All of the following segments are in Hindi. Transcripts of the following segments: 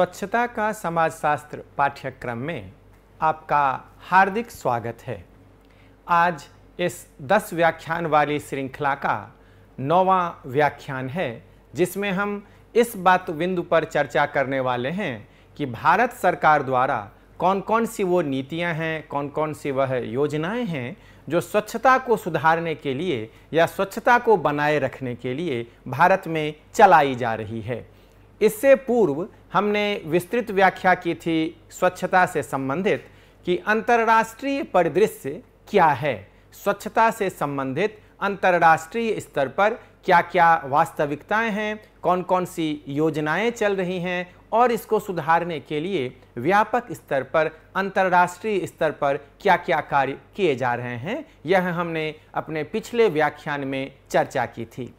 स्वच्छता का समाजशास्त्र पाठ्यक्रम में आपका हार्दिक स्वागत है आज इस दस व्याख्यान वाली श्रृंखला का नौवा व्याख्यान है जिसमें हम इस बात बिंदु पर चर्चा करने वाले हैं कि भारत सरकार द्वारा कौन कौन सी वो नीतियां हैं कौन कौन सी वह योजनाएं हैं जो स्वच्छता को सुधारने के लिए या स्वच्छता को बनाए रखने के लिए भारत में चलाई जा रही है इससे पूर्व हमने विस्तृत व्याख्या की थी स्वच्छता से संबंधित कि अंतर्राष्ट्रीय परिदृश्य क्या है स्वच्छता से संबंधित अंतर्राष्ट्रीय स्तर पर क्या क्या वास्तविकताएं हैं कौन कौन सी योजनाएं चल रही हैं और इसको सुधारने के लिए व्यापक स्तर पर अंतर्राष्ट्रीय स्तर पर क्या क्या कार्य किए जा रहे हैं यह हमने अपने पिछले व्याख्यान में चर्चा की थी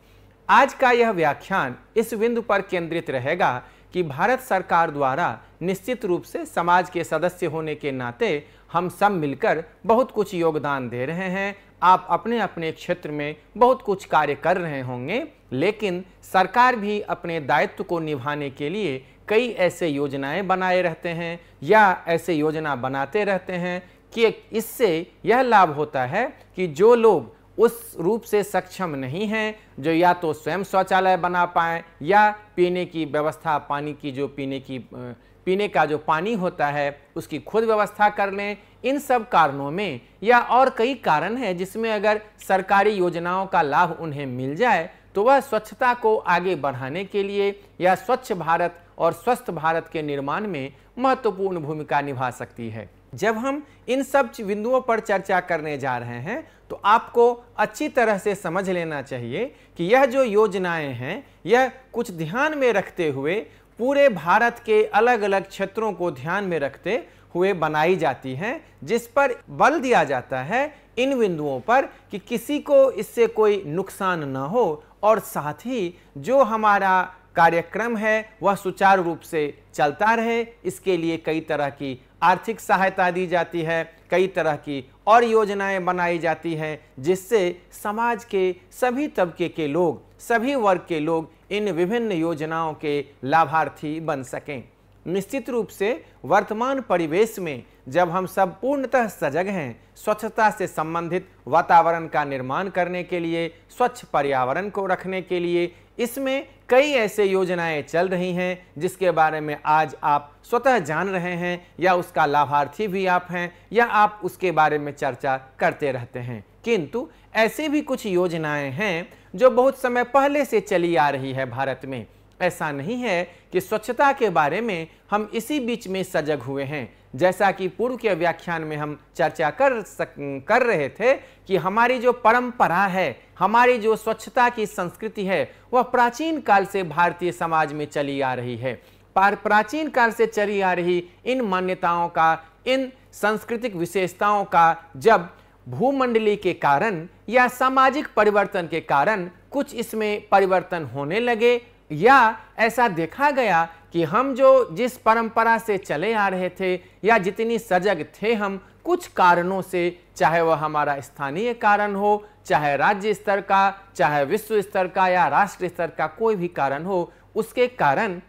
आज का यह व्याख्यान इस बिंदु पर केंद्रित रहेगा कि भारत सरकार द्वारा निश्चित रूप से समाज के सदस्य होने के नाते हम सब मिलकर बहुत कुछ योगदान दे रहे हैं आप अपने अपने क्षेत्र में बहुत कुछ कार्य कर रहे होंगे लेकिन सरकार भी अपने दायित्व को निभाने के लिए कई ऐसे योजनाएं बनाए रहते हैं या ऐसे योजना बनाते रहते हैं कि इससे यह लाभ होता है कि जो लोग उस रूप से सक्षम नहीं हैं जो या तो स्वयं शौचालय बना पाएँ या पीने की व्यवस्था पानी की जो पीने की पीने का जो पानी होता है उसकी खुद व्यवस्था कर लें इन सब कारणों में या और कई कारण हैं जिसमें अगर सरकारी योजनाओं का लाभ उन्हें मिल जाए तो वह स्वच्छता को आगे बढ़ाने के लिए या स्वच्छ भारत और स्वस्थ भारत के निर्माण में महत्वपूर्ण भूमिका निभा सकती है जब हम इन सब बिंदुओं पर चर्चा करने जा रहे हैं तो आपको अच्छी तरह से समझ लेना चाहिए कि यह जो योजनाएं हैं यह कुछ ध्यान में रखते हुए पूरे भारत के अलग अलग क्षेत्रों को ध्यान में रखते हुए बनाई जाती हैं जिस पर बल दिया जाता है इन बिंदुओं पर कि किसी को इससे कोई नुकसान ना हो और साथ ही जो हमारा कार्यक्रम है वह सुचारू रूप से चलता रहे इसके लिए कई तरह की आर्थिक सहायता दी जाती है कई तरह की और योजनाएं बनाई जाती हैं जिससे समाज के सभी तबके के लोग सभी वर्ग के लोग इन विभिन्न योजनाओं के लाभार्थी बन सकें निश्चित रूप से वर्तमान परिवेश में जब हम सब पूर्णतः सजग हैं स्वच्छता से संबंधित वातावरण का निर्माण करने के लिए स्वच्छ पर्यावरण को रखने के लिए इसमें कई ऐसे योजनाएं चल रही हैं जिसके बारे में आज आप स्वतः जान रहे हैं या उसका लाभार्थी भी आप हैं या आप उसके बारे में चर्चा करते रहते हैं किंतु ऐसी भी कुछ योजनाएं हैं जो बहुत समय पहले से चली आ रही है भारत में ऐसा नहीं है कि स्वच्छता के बारे में हम इसी बीच में सजग हुए हैं जैसा कि पूर्व के व्याख्यान में हम चर्चा कर सक कर रहे थे कि हमारी जो परंपरा है हमारी जो स्वच्छता की संस्कृति है वह प्राचीन काल से भारतीय समाज में चली आ रही है पर प्राचीन काल से चली आ रही इन मान्यताओं का इन सांस्कृतिक विशेषताओं का जब भूमंडली के कारण या सामाजिक परिवर्तन के कारण कुछ इसमें परिवर्तन होने लगे या ऐसा देखा गया कि हम जो जिस परंपरा से चले आ रहे थे या जितनी सजग थे हम कुछ कारणों से चाहे वह हमारा स्थानीय कारण हो चाहे राज्य स्तर का चाहे विश्व स्तर का या राष्ट्र स्तर का कोई भी कारण हो उसके कारण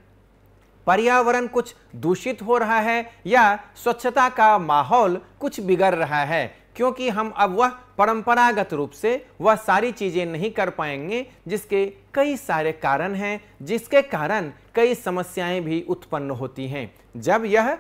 पर्यावरण कुछ दूषित हो रहा है या स्वच्छता का माहौल कुछ बिगड़ रहा है क्योंकि हम अब वह परंपरागत रूप से वह सारी चीज़ें नहीं कर पाएंगे जिसके कई सारे कारण हैं जिसके कारण कई समस्याएं भी उत्पन्न होती हैं जब यह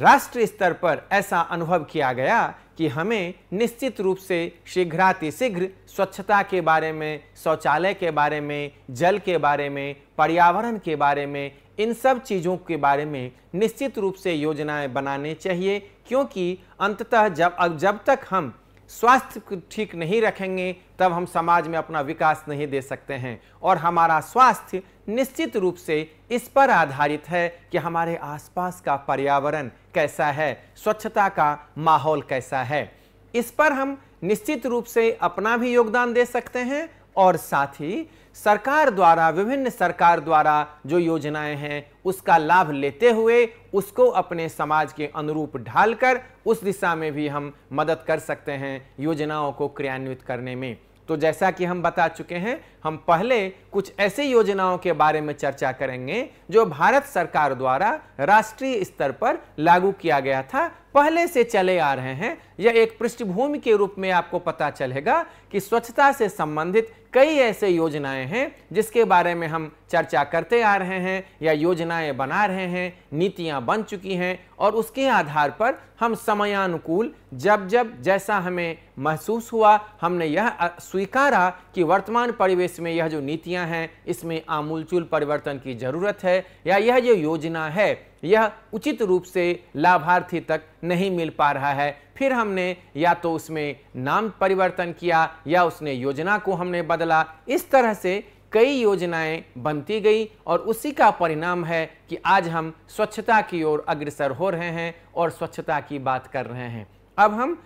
राष्ट्रीय स्तर पर ऐसा अनुभव किया गया कि हमें निश्चित रूप से शीघ्रातिशीघ्र स्वच्छता के बारे में शौचालय के बारे में जल के बारे में पर्यावरण के बारे में इन सब चीज़ों के बारे में निश्चित रूप से योजनाएं बनाने चाहिए क्योंकि अंततः जब जब तक हम स्वास्थ्य ठीक नहीं रखेंगे तब हम समाज में अपना विकास नहीं दे सकते हैं और हमारा स्वास्थ्य निश्चित रूप से इस पर आधारित है कि हमारे आसपास का पर्यावरण कैसा है स्वच्छता का माहौल कैसा है इस पर हम निश्चित रूप से अपना भी योगदान दे सकते हैं और साथ ही सरकार द्वारा विभिन्न सरकार द्वारा जो योजनाएं हैं उसका लाभ लेते हुए उसको अपने समाज के अनुरूप ढालकर उस दिशा में भी हम मदद कर सकते हैं योजनाओं को क्रियान्वित करने में तो जैसा कि हम बता चुके हैं हम पहले कुछ ऐसी योजनाओं के बारे में चर्चा करेंगे जो भारत सरकार द्वारा राष्ट्रीय स्तर पर लागू किया गया था पहले से चले आ रहे हैं यह एक पृष्ठभूमि के रूप में आपको पता चलेगा कि स्वच्छता से संबंधित कई ऐसे योजनाएं हैं जिसके बारे में हम चर्चा करते आ रहे हैं या योजनाएं बना रहे हैं नीतियां बन चुकी हैं और उसके आधार पर हम समयानुकूल जब जब जैसा हमें महसूस हुआ हमने यह स्वीकारा कि वर्तमान परिवेश इसमें यह जो नीतियां हैं इसमें आमूलचूल परिवर्तन की ज़रूरत है या यह जो योजना है यह उचित रूप से लाभार्थी तक नहीं मिल पा रहा है फिर हमने या तो उसमें नाम परिवर्तन किया या उसने योजना को हमने बदला इस तरह से कई योजनाएं बनती गई और उसी का परिणाम है कि आज हम स्वच्छता की ओर अग्रसर हो रहे हैं और स्वच्छता की बात कर रहे हैं अब हम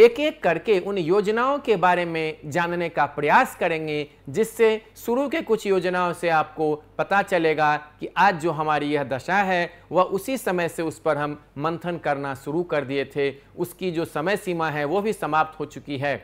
एक एक करके उन योजनाओं के बारे में जानने का प्रयास करेंगे जिससे शुरू के कुछ योजनाओं से आपको पता चलेगा कि आज जो हमारी यह दशा है वह उसी समय से उस पर हम मंथन करना शुरू कर दिए थे उसकी जो समय सीमा है वो भी समाप्त हो चुकी है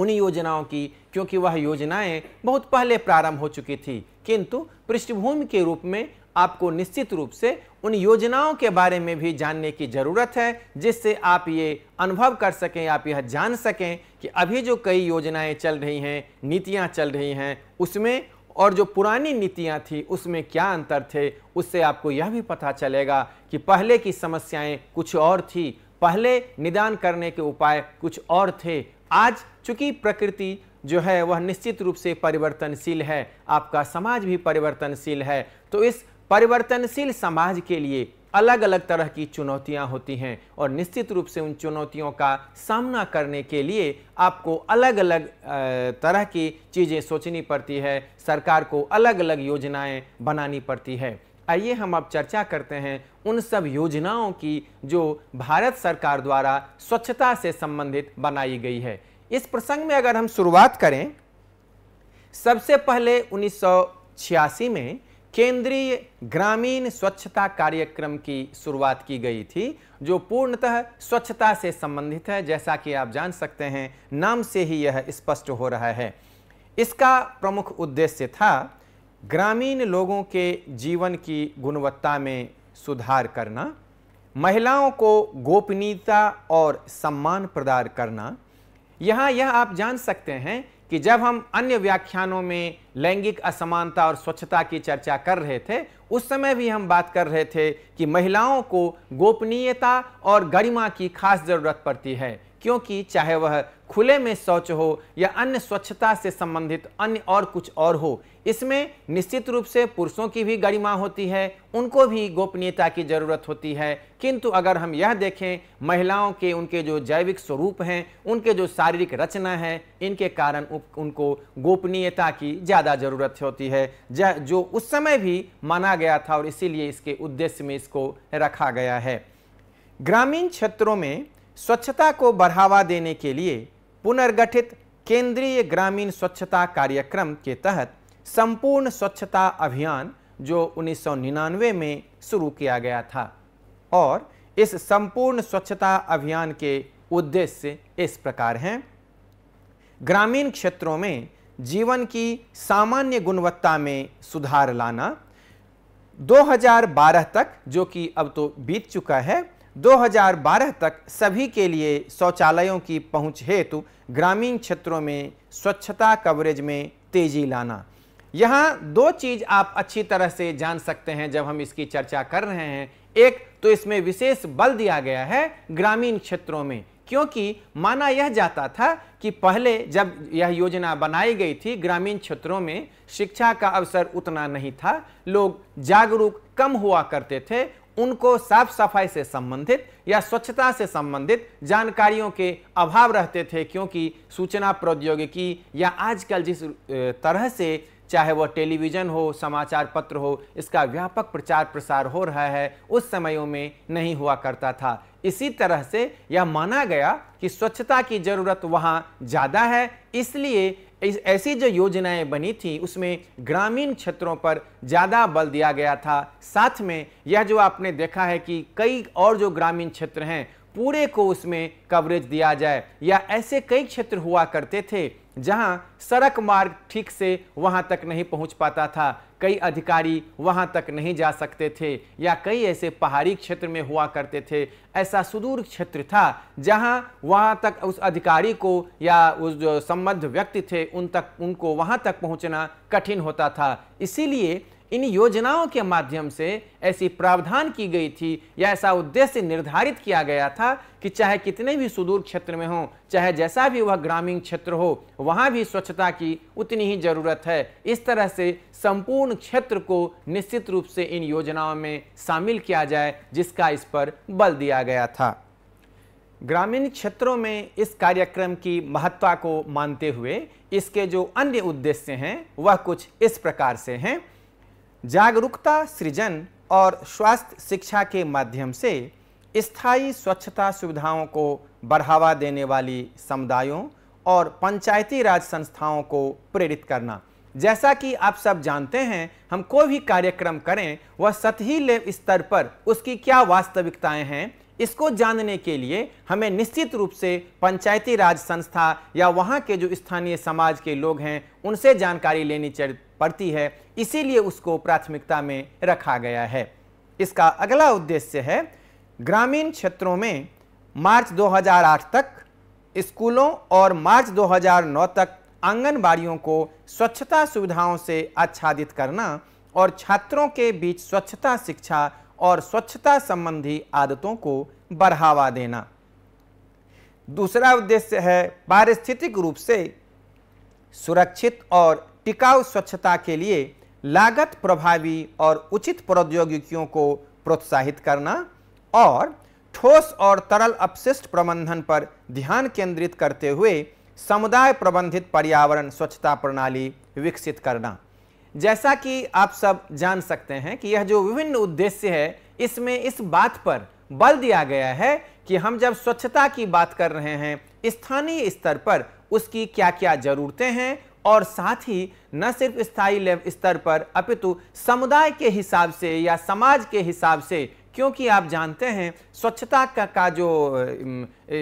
उन योजनाओं की क्योंकि वह योजनाएं बहुत पहले प्रारंभ हो चुकी थी किंतु पृष्ठभूमि के रूप में आपको निश्चित रूप से उन योजनाओं के बारे में भी जानने की ज़रूरत है जिससे आप ये अनुभव कर सकें आप यह जान सकें कि अभी जो कई योजनाएं चल रही हैं नीतियां चल रही हैं उसमें और जो पुरानी नीतियां थी उसमें क्या अंतर थे उससे आपको यह भी पता चलेगा कि पहले की समस्याएं कुछ और थी पहले निदान करने के उपाय कुछ और थे आज चूंकि प्रकृति जो है वह निश्चित रूप से परिवर्तनशील है आपका समाज भी परिवर्तनशील है तो इस परिवर्तनशील समाज के लिए अलग अलग तरह की चुनौतियां होती हैं और निश्चित रूप से उन चुनौतियों का सामना करने के लिए आपको अलग अलग तरह की चीज़ें सोचनी पड़ती है सरकार को अलग अलग योजनाएं बनानी पड़ती है आइए हम अब चर्चा करते हैं उन सब योजनाओं की जो भारत सरकार द्वारा स्वच्छता से संबंधित बनाई गई है इस प्रसंग में अगर हम शुरुआत करें सबसे पहले उन्नीस में केंद्रीय ग्रामीण स्वच्छता कार्यक्रम की शुरुआत की गई थी जो पूर्णतः स्वच्छता से संबंधित है जैसा कि आप जान सकते हैं नाम से ही यह स्पष्ट हो रहा है इसका प्रमुख उद्देश्य था ग्रामीण लोगों के जीवन की गुणवत्ता में सुधार करना महिलाओं को गोपनीयता और सम्मान प्रदान करना यहाँ यह आप जान सकते हैं कि जब हम अन्य व्याख्यानों में लैंगिक असमानता और स्वच्छता की चर्चा कर रहे थे उस समय भी हम बात कर रहे थे कि महिलाओं को गोपनीयता और गरिमा की खास ज़रूरत पड़ती है क्योंकि चाहे वह खुले में शौच हो या अन्य स्वच्छता से संबंधित अन्य और कुछ और हो इसमें निश्चित रूप से पुरुषों की भी गरिमा होती है उनको भी गोपनीयता की ज़रूरत होती है किंतु अगर हम यह देखें महिलाओं के उनके जो जैविक स्वरूप हैं उनके जो शारीरिक रचना है इनके कारण उनको गोपनीयता की ज़्यादा ज़रूरत होती है जो उस समय भी माना गया था और इसीलिए इसके उद्देश्य में इसको रखा गया है ग्रामीण क्षेत्रों में स्वच्छता को बढ़ावा देने के लिए पुनर्गठित केंद्रीय ग्रामीण स्वच्छता कार्यक्रम के तहत संपूर्ण स्वच्छता अभियान जो उन्नीस में शुरू किया गया था और इस संपूर्ण स्वच्छता अभियान के उद्देश्य इस प्रकार हैं ग्रामीण क्षेत्रों में जीवन की सामान्य गुणवत्ता में सुधार लाना 2012 तक जो कि अब तो बीत चुका है 2012 तक सभी के लिए शौचालयों की पहुंच हेतु ग्रामीण क्षेत्रों में स्वच्छता कवरेज में तेजी लाना यहाँ दो चीज़ आप अच्छी तरह से जान सकते हैं जब हम इसकी चर्चा कर रहे हैं एक तो इसमें विशेष बल दिया गया है ग्रामीण क्षेत्रों में क्योंकि माना यह जाता था कि पहले जब यह योजना बनाई गई थी ग्रामीण क्षेत्रों में शिक्षा का अवसर उतना नहीं था लोग जागरूक कम हुआ करते थे उनको साफ सफाई से संबंधित या स्वच्छता से संबंधित जानकारियों के अभाव रहते थे क्योंकि सूचना प्रौद्योगिकी या आजकल जिस तरह से चाहे वह टेलीविज़न हो समाचार पत्र हो इसका व्यापक प्रचार प्रसार हो रहा है उस समयों में नहीं हुआ करता था इसी तरह से यह माना गया कि स्वच्छता की ज़रूरत वहाँ ज़्यादा है इसलिए ऐसी जो योजनाएं बनी थी उसमें ग्रामीण क्षेत्रों पर ज़्यादा बल दिया गया था साथ में यह जो आपने देखा है कि कई और जो ग्रामीण क्षेत्र हैं पूरे को उसमें कवरेज दिया जाए या ऐसे कई क्षेत्र हुआ करते थे जहां सड़क मार्ग ठीक से वहां तक नहीं पहुंच पाता था कई अधिकारी वहां तक नहीं जा सकते थे या कई ऐसे पहाड़ी क्षेत्र में हुआ करते थे ऐसा सुदूर क्षेत्र था जहां वहां तक उस अधिकारी को या उस जो संबद्ध व्यक्ति थे उन तक उनको वहां तक पहुंचना कठिन होता था इसीलिए इन योजनाओं के माध्यम से ऐसी प्रावधान की गई थी या ऐसा उद्देश्य निर्धारित किया गया था कि चाहे कितने भी सुदूर क्षेत्र में हो चाहे जैसा भी वह ग्रामीण क्षेत्र हो वहाँ भी स्वच्छता की उतनी ही जरूरत है इस तरह से संपूर्ण क्षेत्र को निश्चित रूप से इन योजनाओं में शामिल किया जाए जिसका इस पर बल दिया गया था ग्रामीण क्षेत्रों में इस कार्यक्रम की महत्ता को मानते हुए इसके जो अन्य उद्देश्य हैं वह कुछ इस प्रकार से हैं जागरूकता सृजन और स्वास्थ्य शिक्षा के माध्यम से स्थायी स्वच्छता सुविधाओं को बढ़ावा देने वाली समुदायों और पंचायती राज संस्थाओं को प्रेरित करना जैसा कि आप सब जानते हैं हम कोई भी कार्यक्रम करें वह सतही लेव स्तर पर उसकी क्या वास्तविकताएं हैं इसको जानने के लिए हमें निश्चित रूप से पंचायती राज संस्था या वहाँ के जो स्थानीय समाज के लोग हैं उनसे जानकारी लेनी पड़ती है इसीलिए उसको प्राथमिकता में रखा गया है इसका अगला उद्देश्य है ग्रामीण क्षेत्रों में मार्च 2008 तक स्कूलों और मार्च 2009 तक आंगनबाड़ियों को स्वच्छता सुविधाओं से आच्छादित करना और छात्रों के बीच स्वच्छता शिक्षा और स्वच्छता संबंधी आदतों को बढ़ावा देना दूसरा उद्देश्य है पारिस्थितिक रूप से सुरक्षित और टिकाऊ स्वच्छता के लिए लागत प्रभावी और उचित प्रौद्योगिकियों को प्रोत्साहित करना और ठोस और तरल अपशिष्ट प्रबंधन पर ध्यान केंद्रित करते हुए समुदाय प्रबंधित पर्यावरण स्वच्छता प्रणाली विकसित करना जैसा कि आप सब जान सकते हैं कि यह जो विभिन्न उद्देश्य है इसमें इस बात पर बल दिया गया है कि हम जब स्वच्छता की बात कर रहे हैं स्थानीय स्तर पर उसकी क्या क्या ज़रूरतें हैं और साथ ही न सिर्फ स्थायी स्तर पर अपितु समुदाय के हिसाब से या समाज के हिसाब से क्योंकि आप जानते हैं स्वच्छता का, का जो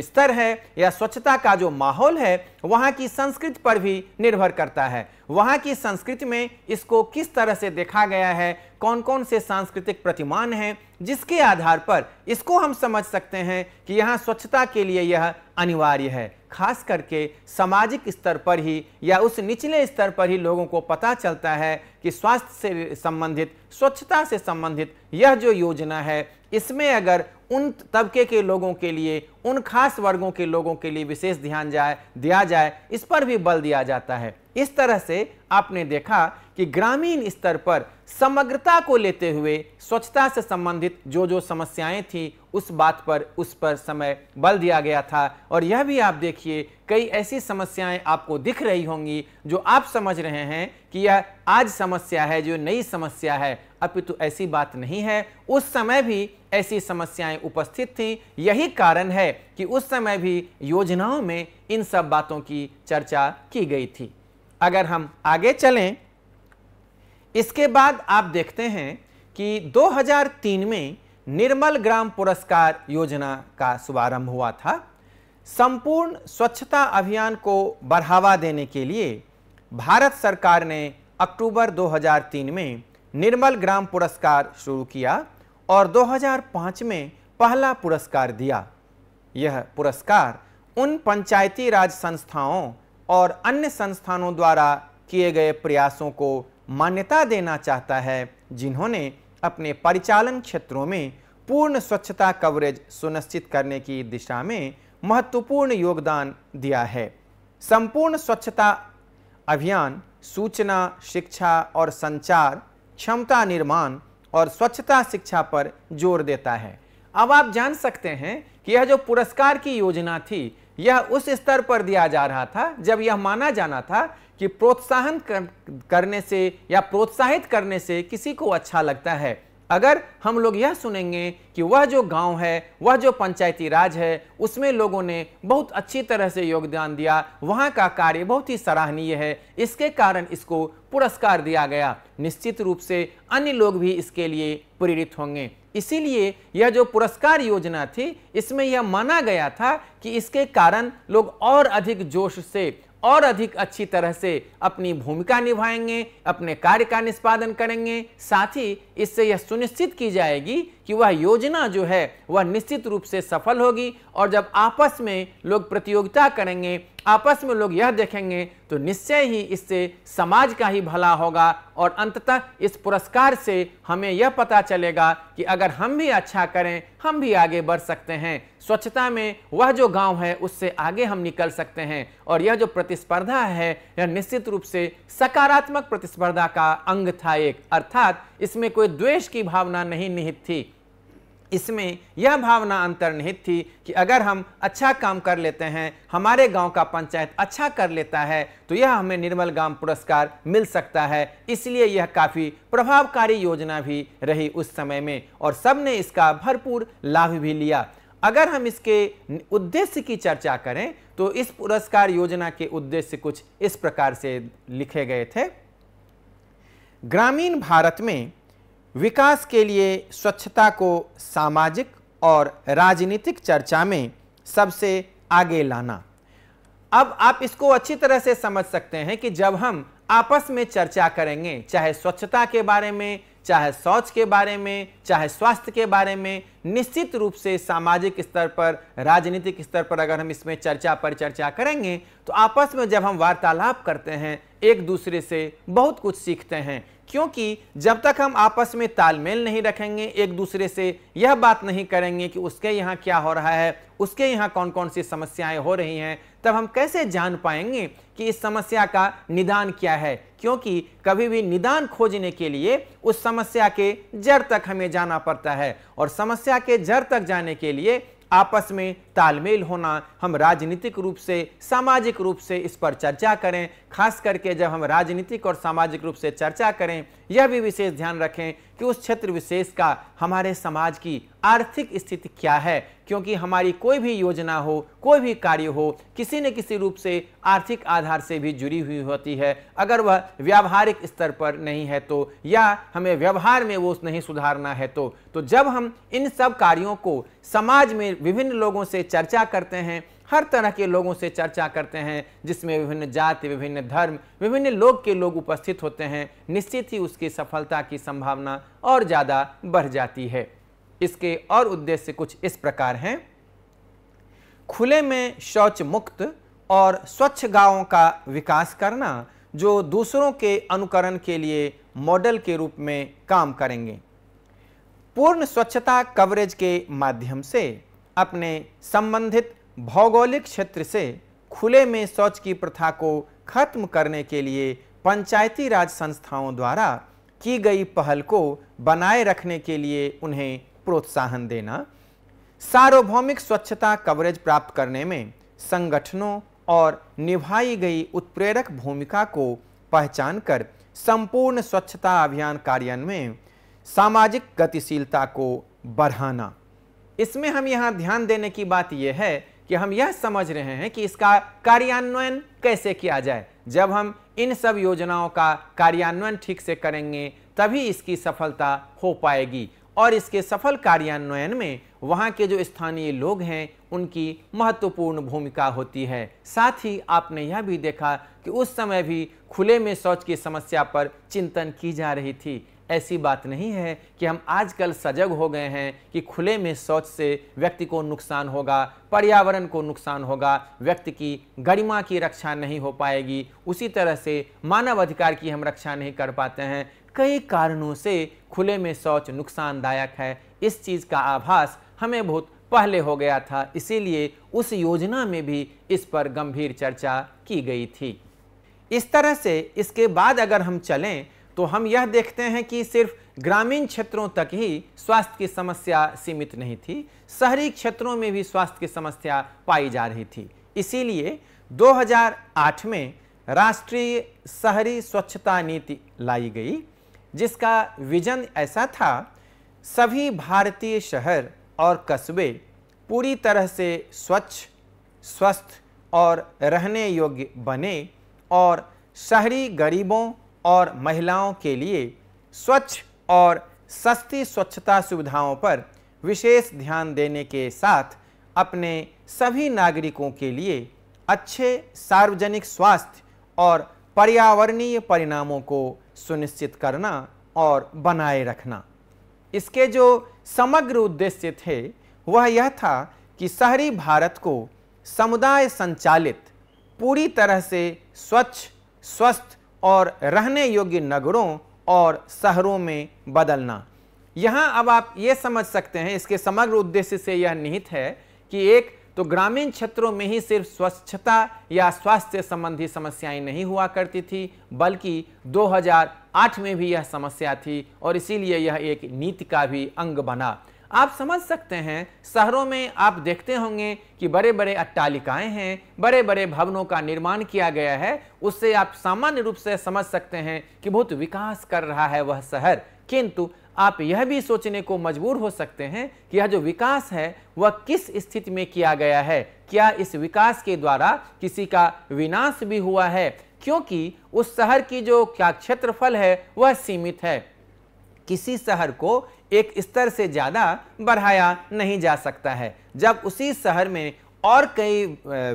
स्तर है या स्वच्छता का जो माहौल है वहाँ की संस्कृति पर भी निर्भर करता है वहाँ की संस्कृति में इसको किस तरह से देखा गया है कौन कौन से सांस्कृतिक प्रतिमान हैं जिसके आधार पर इसको हम समझ सकते हैं कि यहाँ स्वच्छता के लिए यह अनिवार्य है खास करके सामाजिक स्तर पर ही या उस निचले स्तर पर ही लोगों को पता चलता है कि स्वास्थ्य से संबंधित स्वच्छता से संबंधित यह जो योजना है इसमें अगर उन तबके के लोगों के लिए उन खास वर्गों के लोगों के लिए विशेष ध्यान जाए दिया जाए इस पर भी बल दिया जाता है इस तरह से आपने देखा कि ग्रामीण स्तर पर समग्रता को लेते हुए स्वच्छता से संबंधित जो जो समस्याएं थी उस बात पर उस पर समय बल दिया गया था और यह भी आप देखिए कई ऐसी समस्याएं आपको दिख रही होंगी जो आप समझ रहे हैं कि यह आज समस्या है जो नई समस्या है अपितु तो ऐसी बात नहीं है उस समय भी ऐसी समस्याएं उपस्थित थीं यही कारण है कि उस समय भी योजनाओं में इन सब बातों की चर्चा की गई थी अगर हम आगे चलें इसके बाद आप देखते हैं कि 2003 में निर्मल ग्राम पुरस्कार योजना का शुभारंभ हुआ था संपूर्ण स्वच्छता अभियान को बढ़ावा देने के लिए भारत सरकार ने अक्टूबर 2003 में निर्मल ग्राम पुरस्कार शुरू किया और 2005 में पहला पुरस्कार दिया यह पुरस्कार उन पंचायती राज संस्थाओं और अन्य संस्थानों द्वारा किए गए प्रयासों को मान्यता देना चाहता है जिन्होंने अपने परिचालन क्षेत्रों में पूर्ण स्वच्छता कवरेज सुनिश्चित करने की दिशा में महत्वपूर्ण योगदान दिया है संपूर्ण स्वच्छता अभियान सूचना शिक्षा और संचार क्षमता निर्माण और स्वच्छता शिक्षा पर जोर देता है अब आप जान सकते हैं कि यह जो पुरस्कार की योजना थी यह उस स्तर पर दिया जा रहा था जब यह माना जाना था कि प्रोत्साहन करने से या प्रोत्साहित करने से किसी को अच्छा लगता है अगर हम लोग यह सुनेंगे कि वह जो गांव है वह जो पंचायती राज है उसमें लोगों ने बहुत अच्छी तरह से योगदान दिया वहाँ का कार्य बहुत ही सराहनीय है इसके कारण इसको पुरस्कार दिया गया निश्चित रूप से अन्य लोग भी इसके लिए प्रेरित होंगे इसीलिए यह जो पुरस्कार योजना थी इसमें यह माना गया था कि इसके कारण लोग और अधिक जोश से और अधिक अच्छी तरह से अपनी भूमिका निभाएंगे अपने कार्य का निष्पादन करेंगे साथ ही इससे यह सुनिश्चित की जाएगी कि वह योजना जो है वह निश्चित रूप से सफल होगी और जब आपस में लोग प्रतियोगिता करेंगे आपस में लोग यह देखेंगे तो निश्चय ही इससे समाज का ही भला होगा और अंततः इस पुरस्कार से हमें यह पता चलेगा कि अगर हम भी अच्छा करें हम भी आगे बढ़ सकते हैं स्वच्छता में वह जो गांव है उससे आगे हम निकल सकते हैं और यह जो प्रतिस्पर्धा है यह निश्चित रूप से सकारात्मक प्रतिस्पर्धा का अंग था एक अर्थात इसमें कोई द्वेष की भावना नहीं निहित थी इसमें यह भावना अंतर्निहित थी कि अगर हम अच्छा काम कर लेते हैं हमारे गांव का पंचायत अच्छा कर लेता है तो यह हमें निर्मल गांव पुरस्कार मिल सकता है इसलिए यह काफ़ी प्रभावकारी योजना भी रही उस समय में और सबने इसका भरपूर लाभ भी लिया अगर हम इसके उद्देश्य की चर्चा करें तो इस पुरस्कार योजना के उद्देश्य कुछ इस प्रकार से लिखे गए थे ग्रामीण भारत में विकास के लिए स्वच्छता को सामाजिक और राजनीतिक चर्चा में सबसे आगे लाना अब आप इसको अच्छी तरह से समझ सकते हैं कि जब हम आपस में चर्चा करेंगे चाहे स्वच्छता के बारे में चाहे शौच के बारे में चाहे स्वास्थ्य के बारे में निश्चित रूप से सामाजिक स्तर पर राजनीतिक स्तर पर अगर हम इसमें चर्चा पर चर्चा करेंगे तो आपस में जब हम वार्तालाप करते हैं एक दूसरे से बहुत कुछ सीखते हैं क्योंकि जब तक हम आपस में तालमेल नहीं रखेंगे एक दूसरे से यह बात नहीं करेंगे कि उसके यहाँ क्या हो रहा है उसके यहाँ कौन कौन सी समस्याएं हो रही हैं तब हम कैसे जान पाएंगे कि इस समस्या का निदान क्या है क्योंकि कभी भी निदान खोजने के लिए उस समस्या के जड़ तक हमें जाना पड़ता है और समस्या के जड़ तक जाने के लिए आपस में तालमेल होना हम राजनीतिक रूप से सामाजिक रूप से इस पर चर्चा करें खास करके जब हम राजनीतिक और सामाजिक रूप से चर्चा करें यह भी विशेष ध्यान रखें कि उस क्षेत्र विशेष का हमारे समाज की आर्थिक स्थिति क्या है क्योंकि हमारी कोई भी योजना हो कोई भी कार्य हो किसी न किसी रूप से आर्थिक आधार से भी जुड़ी हुई होती है अगर वह व्यावहारिक स्तर पर नहीं है तो या हमें व्यवहार में वो नहीं सुधारना है तो तो जब हम इन सब कार्यों को समाज में विभिन्न लोगों से चर्चा करते हैं हर तरह के लोगों से चर्चा करते हैं जिसमें विभिन्न जाति विभिन्न धर्म विभिन्न लोग के लोग उपस्थित होते हैं निश्चित ही उसकी सफलता की संभावना और ज़्यादा बढ़ जाती है इसके और उद्देश्य कुछ इस प्रकार हैं खुले में शौच मुक्त और स्वच्छ गांवों का विकास करना जो दूसरों के अनुकरण के लिए मॉडल के रूप में काम करेंगे पूर्ण स्वच्छता कवरेज के माध्यम से अपने संबंधित भौगोलिक क्षेत्र से खुले में शौच की प्रथा को खत्म करने के लिए पंचायती राज संस्थाओं द्वारा की गई पहल को बनाए रखने के लिए उन्हें प्रोत्साहन देना सार्वभौमिक स्वच्छता कवरेज प्राप्त करने में संगठनों और निभाई गई उत्प्रेरक भूमिका को पहचान कर संपूर्ण स्वच्छता अभियान कार्यान्वयन में सामाजिक गतिशीलता को बढ़ाना इसमें हम यहाँ ध्यान देने की बात यह है कि हम यह समझ रहे हैं कि इसका कार्यान्वयन कैसे किया जाए जब हम इन सब योजनाओं का कार्यान्वयन ठीक से करेंगे तभी इसकी सफलता हो पाएगी और इसके सफल कार्यान्वयन में वहाँ के जो स्थानीय लोग हैं उनकी महत्वपूर्ण भूमिका होती है साथ ही आपने यह भी देखा कि उस समय भी खुले में शौच की समस्या पर चिंतन की जा रही थी ऐसी बात नहीं है कि हम आजकल सजग हो गए हैं कि खुले में शौच से व्यक्ति को नुकसान होगा पर्यावरण को नुकसान होगा व्यक्ति की गरिमा की रक्षा नहीं हो पाएगी उसी तरह से मानव अधिकार की हम रक्षा नहीं कर पाते हैं कई कारणों से खुले में शौच नुकसानदायक है इस चीज़ का आभास हमें बहुत पहले हो गया था इसीलिए उस योजना में भी इस पर गंभीर चर्चा की गई थी इस तरह से इसके बाद अगर हम चलें तो हम यह देखते हैं कि सिर्फ ग्रामीण क्षेत्रों तक ही स्वास्थ्य की समस्या सीमित नहीं थी शहरी क्षेत्रों में भी स्वास्थ्य की समस्या पाई जा रही थी इसीलिए 2008 में राष्ट्रीय शहरी स्वच्छता नीति लाई गई जिसका विजन ऐसा था सभी भारतीय शहर और कस्बे पूरी तरह से स्वच्छ स्वस्थ और रहने योग्य बने और शहरी गरीबों और महिलाओं के लिए स्वच्छ और सस्ती स्वच्छता सुविधाओं पर विशेष ध्यान देने के साथ अपने सभी नागरिकों के लिए अच्छे सार्वजनिक स्वास्थ्य और पर्यावरणीय परिणामों को सुनिश्चित करना और बनाए रखना इसके जो समग्र उद्देश्य थे वह यह था कि शहरी भारत को समुदाय संचालित पूरी तरह से स्वच्छ स्वस्थ और रहने योग्य नगरों और शहरों में बदलना यहाँ अब आप ये समझ सकते हैं इसके समग्र उद्देश्य से यह निहित है कि एक तो ग्रामीण क्षेत्रों में ही सिर्फ स्वच्छता या स्वास्थ्य संबंधी समस्याएं नहीं हुआ करती थी बल्कि 2008 में भी यह समस्या थी और इसीलिए यह एक नीति का भी अंग बना आप समझ सकते हैं शहरों में आप देखते होंगे कि बड़े बड़े अट्टालिकाएं हैं बड़े बड़े भवनों का निर्माण किया गया है उससे आप सामान्य रूप से समझ सकते हैं कि बहुत विकास कर रहा है वह शहर किंतु आप यह भी सोचने को मजबूर हो सकते हैं कि यह जो विकास है वह किस स्थिति में किया गया है क्या इस विकास के द्वारा किसी का विनाश भी हुआ है क्योंकि उस शहर की जो क्या क्षेत्रफल है वह सीमित है किसी शहर को एक स्तर से ज़्यादा बढ़ाया नहीं जा सकता है जब उसी शहर में और कई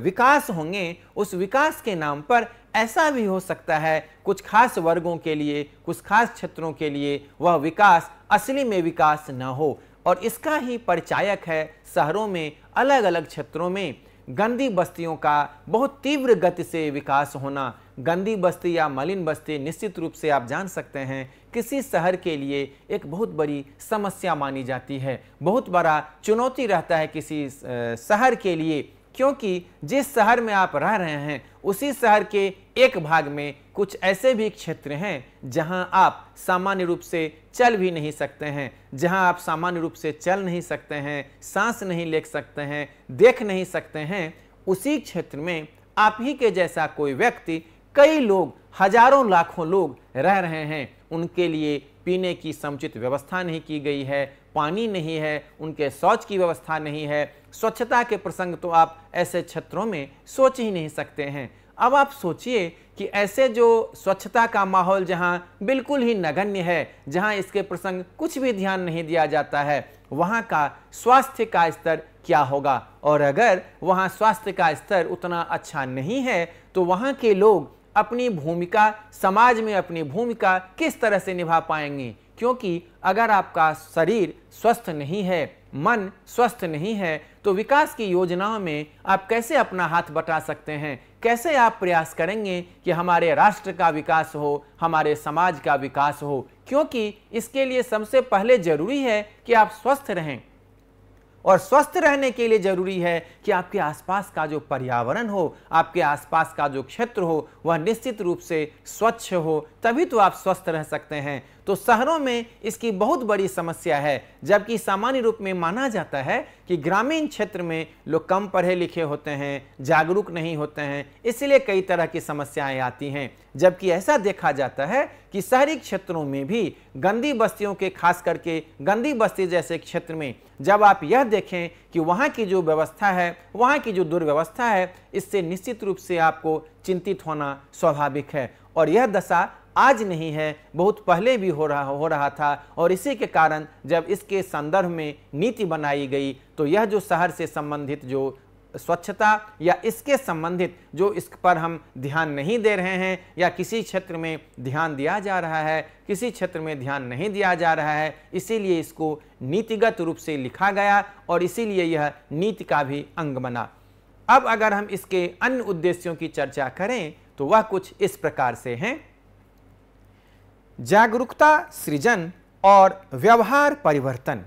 विकास होंगे उस विकास के नाम पर ऐसा भी हो सकता है कुछ खास वर्गों के लिए कुछ खास क्षेत्रों के लिए वह विकास असली में विकास न हो और इसका ही परिचायक है शहरों में अलग अलग क्षेत्रों में गंदी बस्तियों का बहुत तीव्र गति से विकास होना गंदी बस्ती या मलिन बस्ती निश्चित रूप से आप जान सकते हैं किसी शहर के लिए एक बहुत बड़ी समस्या मानी जाती है बहुत बड़ा चुनौती रहता है किसी शहर के लिए क्योंकि जिस शहर में आप रह रहे हैं उसी शहर के एक भाग में कुछ ऐसे भी क्षेत्र हैं जहां आप सामान्य रूप से चल भी नहीं सकते हैं जहां आप सामान्य रूप से चल नहीं सकते हैं सांस नहीं ले सकते हैं देख नहीं सकते हैं उसी क्षेत्र में आप ही के जैसा कोई व्यक्ति कई लोग हजारों लाखों लोग रह रहे हैं उनके लिए पीने की समुचित व्यवस्था नहीं की गई है पानी नहीं है उनके शौच की व्यवस्था नहीं है स्वच्छता के प्रसंग तो आप ऐसे क्षेत्रों में सोच ही नहीं सकते हैं अब आप सोचिए कि ऐसे जो स्वच्छता का माहौल जहाँ बिल्कुल ही नगण्य है जहाँ इसके प्रसंग कुछ भी ध्यान नहीं दिया जाता है वहाँ का स्वास्थ्य का स्तर क्या होगा और अगर वहाँ स्वास्थ्य का स्तर उतना अच्छा नहीं है तो वहाँ के लोग अपनी भूमिका समाज में अपनी भूमिका किस तरह से निभा पाएंगे क्योंकि अगर आपका शरीर स्वस्थ नहीं है मन स्वस्थ नहीं है तो विकास की योजनाओं में आप कैसे अपना हाथ बटा सकते हैं कैसे आप प्रयास करेंगे कि हमारे राष्ट्र का विकास हो हमारे समाज का विकास हो क्योंकि इसके लिए सबसे पहले जरूरी है कि आप स्वस्थ रहें और स्वस्थ रहने के लिए जरूरी है कि आपके आसपास का जो पर्यावरण हो आपके आसपास का जो क्षेत्र हो वह निश्चित रूप से स्वच्छ हो तभी तो आप स्वस्थ रह सकते हैं तो शहरों में इसकी बहुत बड़ी समस्या है जबकि सामान्य रूप में माना जाता है कि ग्रामीण क्षेत्र में लोग कम पढ़े लिखे होते हैं जागरूक नहीं होते हैं इसलिए कई तरह की समस्याएं आती हैं जबकि ऐसा देखा जाता है कि शहरी क्षेत्रों में भी गंदी बस्तियों के खास करके गंदी बस्ती जैसे क्षेत्र में जब आप यह देखें कि वहाँ की जो व्यवस्था है वहाँ की जो दुर्व्यवस्था है इससे निश्चित रूप से आपको चिंतित होना स्वाभाविक है और यह दशा आज नहीं है बहुत पहले भी हो रहा हो रहा था और इसी के कारण जब इसके संदर्भ में नीति बनाई गई तो यह जो शहर से संबंधित जो स्वच्छता या इसके संबंधित जो इस पर हम ध्यान नहीं दे रहे हैं या किसी क्षेत्र में ध्यान दिया जा रहा है किसी क्षेत्र में ध्यान नहीं दिया जा रहा है इसीलिए इसको नीतिगत रूप से लिखा गया और इसीलिए यह नीति का भी अंग बना अब अगर हम इसके अन्य उद्देश्यों की चर्चा करें तो वह कुछ इस प्रकार से हैं जागरूकता सृजन और व्यवहार परिवर्तन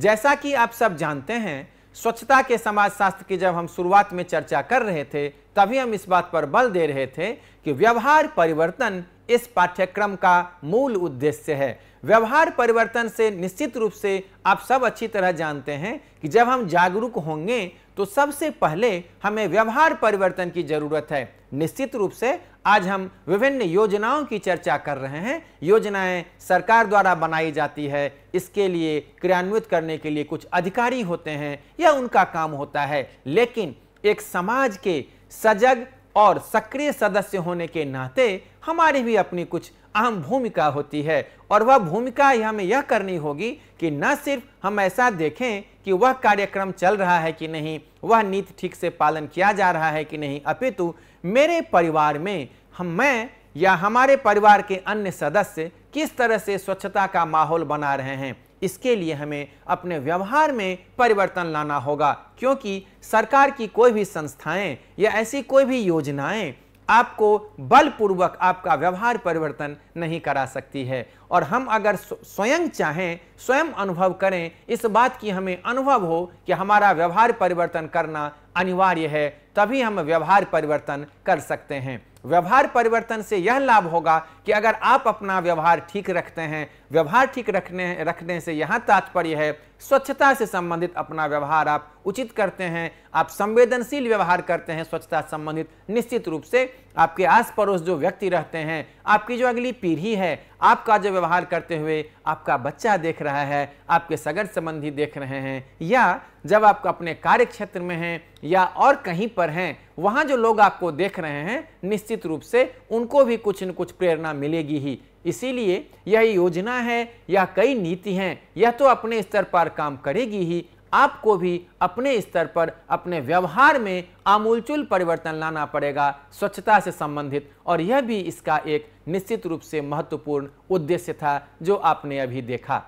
जैसा कि आप सब जानते हैं स्वच्छता के समाजशास्त्र की जब हम शुरुआत में चर्चा कर रहे थे तभी हम इस बात पर बल दे रहे थे कि व्यवहार परिवर्तन इस पाठ्यक्रम का मूल उद्देश्य है व्यवहार परिवर्तन से निश्चित रूप से आप सब अच्छी तरह जानते हैं कि जब हम जागरूक होंगे तो सबसे पहले हमें व्यवहार परिवर्तन की जरूरत है निश्चित रूप से आज हम विभिन्न योजनाओं की चर्चा कर रहे हैं योजनाएं सरकार द्वारा बनाई जाती है इसके लिए क्रियान्वित करने के लिए कुछ अधिकारी होते हैं या उनका काम होता है लेकिन एक समाज के सजग और सक्रिय सदस्य होने के नाते हमारी भी अपनी कुछ अहम भूमिका होती है और वह भूमिका हमें यह करनी होगी कि न सिर्फ हम ऐसा देखें कि वह कार्यक्रम चल रहा है कि नहीं वह नीति ठीक से पालन किया जा रहा है कि नहीं अपितु मेरे परिवार में हम मैं या हमारे परिवार के अन्य सदस्य किस तरह से स्वच्छता का माहौल बना रहे हैं इसके लिए हमें अपने व्यवहार में परिवर्तन लाना होगा क्योंकि सरकार की कोई भी संस्थाएं या ऐसी कोई भी योजनाएं आपको बलपूर्वक आपका व्यवहार परिवर्तन नहीं करा सकती है और हम अगर स्वयं चाहें स्वयं अनुभव करें इस बात की हमें अनुभव हो कि हमारा व्यवहार परिवर्तन करना अनिवार्य है तभी हम व्यवहार परिवर्तन कर सकते हैं व्यवहार परिवर्तन से यह लाभ होगा कि अगर आप अपना व्यवहार ठीक रखते हैं व्यवहार ठीक रखने रखने से यह तात्पर्य है स्वच्छता से संबंधित अपना व्यवहार आप उचित करते हैं आप संवेदनशील व्यवहार करते हैं स्वच्छता संबंधित निश्चित रूप से आपके आस पड़ोस जो व्यक्ति रहते हैं आपकी जो अगली पीढ़ी है आपका जो व्यवहार करते हुए आपका बच्चा देख रहा है आपके सगर संबंधी देख रहे हैं या जब आप अपने कार्य क्षेत्र में हैं या और कहीं पर हैं वहाँ जो लोग आपको देख रहे हैं निश्चित रूप से उनको भी कुछ न कुछ प्रेरणा मिलेगी ही इसीलिए यह योजना है या कई नीति हैं यह तो अपने स्तर पर काम करेगी ही आपको भी अपने स्तर पर अपने व्यवहार में आमूलचूल परिवर्तन लाना पड़ेगा स्वच्छता से संबंधित और यह भी इसका एक निश्चित रूप से महत्वपूर्ण उद्देश्य था जो आपने अभी देखा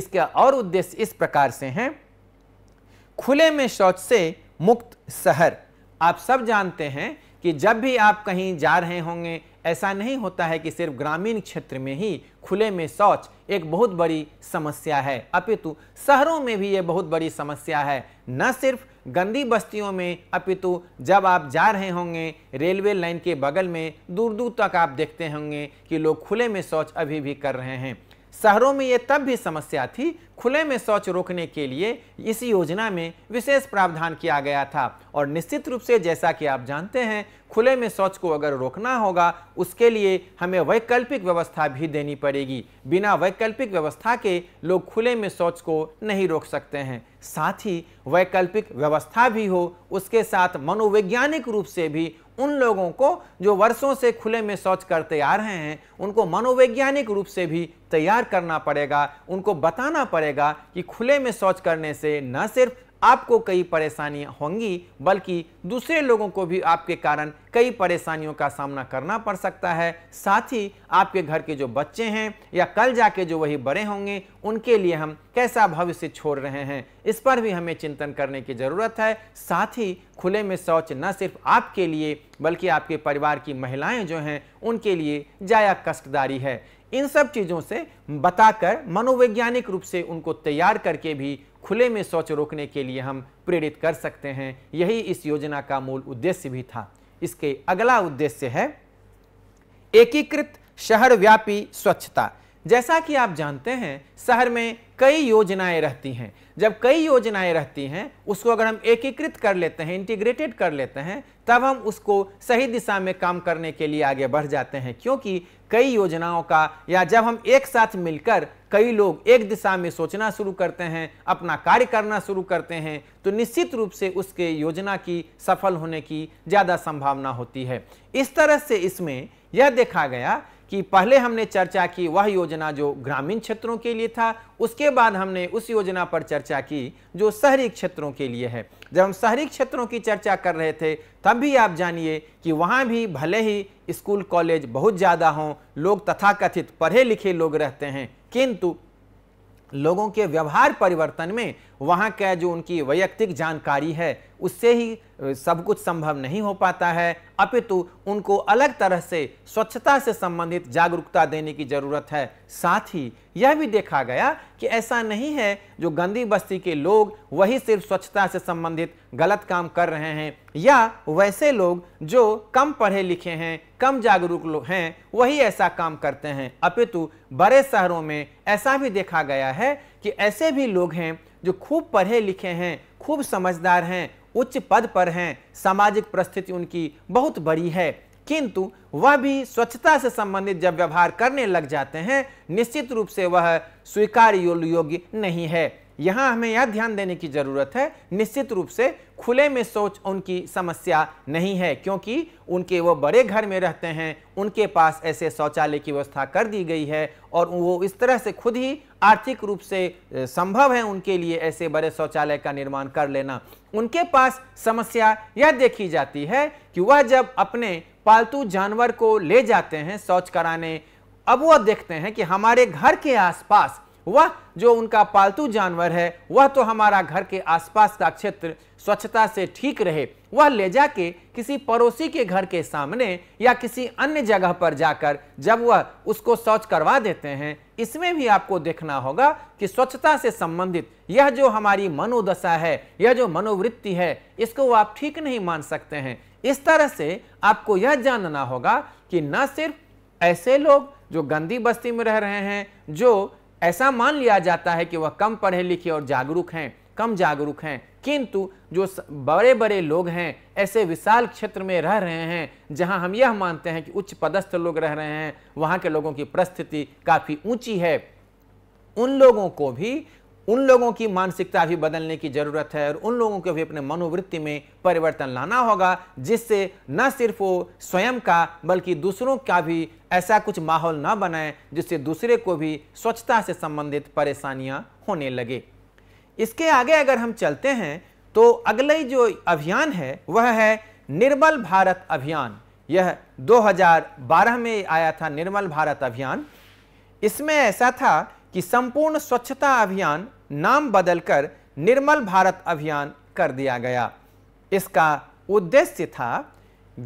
इसका और उद्देश्य इस प्रकार से हैं खुले में शौच से मुक्त शहर आप सब जानते हैं कि जब भी आप कहीं जा रहे होंगे ऐसा नहीं होता है कि सिर्फ ग्रामीण क्षेत्र में ही खुले में शौच एक बहुत बड़ी समस्या है अपितु शहरों में भी ये बहुत बड़ी समस्या है न सिर्फ गंदी बस्तियों में अपितु जब आप जा रहे होंगे रेलवे लाइन के बगल में दूर दूर तक आप देखते होंगे कि लोग खुले में शौच अभी भी कर रहे हैं शहरों में ये तब भी समस्या थी खुले में शौच रोकने के लिए इस योजना में विशेष प्रावधान किया गया था और निश्चित रूप से जैसा कि आप जानते हैं खुले में शौच को अगर रोकना होगा उसके लिए हमें वैकल्पिक व्यवस्था भी देनी पड़ेगी बिना वैकल्पिक व्यवस्था के लोग खुले में शौच को नहीं रोक सकते हैं साथ ही वैकल्पिक व्यवस्था भी हो उसके साथ मनोवैज्ञानिक रूप से भी उन लोगों को जो वर्षों से खुले में शौच करते आ रहे हैं उनको मनोवैज्ञानिक रूप से भी तैयार करना पड़ेगा उनको बताना पड़ेगा कि खुले में शौच करने से न सिर्फ आपको कई परेशानियां होंगी बल्कि दूसरे लोगों को भी आपके कारण कई परेशानियों का सामना करना पड़ सकता है साथ ही आपके घर के जो बच्चे हैं या कल जाके जो वही बड़े होंगे उनके लिए हम कैसा भविष्य छोड़ रहे हैं इस पर भी हमें चिंतन करने की ज़रूरत है साथ ही खुले में शौच न सिर्फ आपके लिए बल्कि आपके परिवार की महिलाएँ जो हैं उनके लिए जाया कष्टदारी है इन सब चीज़ों से बताकर मनोवैज्ञानिक रूप से उनको तैयार करके भी खुले में शौच रोकने के लिए हम प्रेरित कर सकते हैं यही इस योजना का मूल उद्देश्य भी था इसके अगला उद्देश्य है एकीकृत शहर व्यापी स्वच्छता जैसा कि आप जानते हैं शहर में कई योजनाएं रहती हैं जब कई योजनाएं रहती हैं उसको अगर हम एकीकृत कर लेते हैं इंटीग्रेटेड कर लेते हैं तब हम उसको सही दिशा में काम करने के लिए आगे बढ़ जाते हैं क्योंकि कई योजनाओं का या जब हम एक साथ मिलकर कई लोग एक दिशा में सोचना शुरू करते हैं अपना कार्य करना शुरू करते हैं तो निश्चित रूप से उसके योजना की सफल होने की ज़्यादा संभावना होती है इस तरह से इसमें यह देखा गया कि पहले हमने चर्चा की वह योजना जो ग्रामीण क्षेत्रों के लिए था उसके बाद हमने उस योजना पर चर्चा की जो शहरी क्षेत्रों के लिए है जब हम शहरी क्षेत्रों की चर्चा कर रहे थे तब भी आप जानिए कि वहाँ भी भले ही स्कूल कॉलेज बहुत ज़्यादा हों लोग तथाकथित पढ़े लिखे लोग रहते हैं किंतु लोगों के व्यवहार परिवर्तन में वहाँ का जो उनकी वैयक्तिक जानकारी है उससे ही सब कुछ संभव नहीं हो पाता है अपितु उनको अलग तरह से स्वच्छता से संबंधित जागरूकता देने की ज़रूरत है साथ ही यह भी देखा गया कि ऐसा नहीं है जो गंदी बस्ती के लोग वही सिर्फ स्वच्छता से संबंधित गलत काम कर रहे हैं या वैसे लोग जो कम पढ़े लिखे हैं कम जागरूक लोग हैं वही ऐसा काम करते हैं अपितु बड़े शहरों में ऐसा भी देखा गया है कि ऐसे भी लोग हैं जो खूब पढ़े लिखे हैं खूब समझदार हैं उच्च पद पर हैं सामाजिक परिस्थिति उनकी बहुत बड़ी है किंतु वह भी स्वच्छता से संबंधित जब व्यवहार करने लग जाते हैं निश्चित रूप से वह स्वीकार योग्य नहीं है यहाँ हमें यह ध्यान देने की ज़रूरत है निश्चित रूप से खुले में सोच उनकी समस्या नहीं है क्योंकि उनके वो बड़े घर में रहते हैं उनके पास ऐसे शौचालय की व्यवस्था कर दी गई है और वो इस तरह से खुद ही आर्थिक रूप से संभव है उनके लिए ऐसे बड़े शौचालय का निर्माण कर लेना उनके पास समस्या यह देखी जाती है कि वह जब अपने पालतू जानवर को ले जाते हैं शौच कराने अब वह देखते हैं कि हमारे घर के आसपास वह जो उनका पालतू जानवर है वह तो हमारा घर के आसपास का क्षेत्र स्वच्छता से ठीक रहे वह ले जाके किसी पड़ोसी के घर के सामने या किसी अन्य जगह पर जाकर जब वह उसको शौच करवा देते हैं इसमें भी आपको देखना होगा कि स्वच्छता से संबंधित यह जो हमारी मनोदशा है यह जो मनोवृत्ति है इसको आप ठीक नहीं मान सकते हैं इस तरह से आपको यह जानना होगा कि न सिर्फ ऐसे लोग जो गंदी बस्ती में रह रहे हैं जो ऐसा मान लिया जाता है कि वह कम पढ़े लिखे और जागरूक हैं कम जागरूक हैं किंतु जो बड़े बड़े लोग हैं ऐसे विशाल क्षेत्र में रह रहे हैं जहां हम यह मानते हैं कि उच्च पदस्थ लोग रह रहे हैं वहां के लोगों की परिस्थिति काफ़ी ऊंची है उन लोगों को भी उन लोगों की मानसिकता भी बदलने की ज़रूरत है और उन लोगों को भी अपने मनोवृत्ति में परिवर्तन लाना होगा जिससे न सिर्फ वो स्वयं का बल्कि दूसरों का भी ऐसा कुछ माहौल ना बनाए जिससे दूसरे को भी स्वच्छता से संबंधित परेशानियाँ होने लगे इसके आगे अगर हम चलते हैं तो अगले जो अभियान है वह है निर्मल भारत अभियान यह 2012 में आया था निर्मल भारत अभियान इसमें ऐसा था कि संपूर्ण स्वच्छता अभियान नाम बदलकर निर्मल भारत अभियान कर दिया गया इसका उद्देश्य था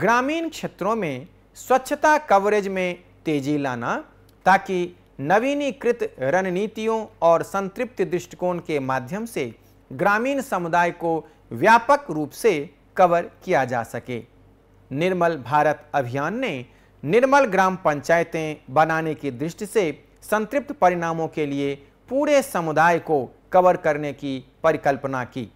ग्रामीण क्षेत्रों में स्वच्छता कवरेज में तेजी लाना ताकि नवीनीकृत रणनीतियों और संतृप्त दृष्टिकोण के माध्यम से ग्रामीण समुदाय को व्यापक रूप से कवर किया जा सके निर्मल भारत अभियान ने निर्मल ग्राम पंचायतें बनाने की दृष्टि से संतृप्त परिणामों के लिए पूरे समुदाय को कवर करने की परिकल्पना की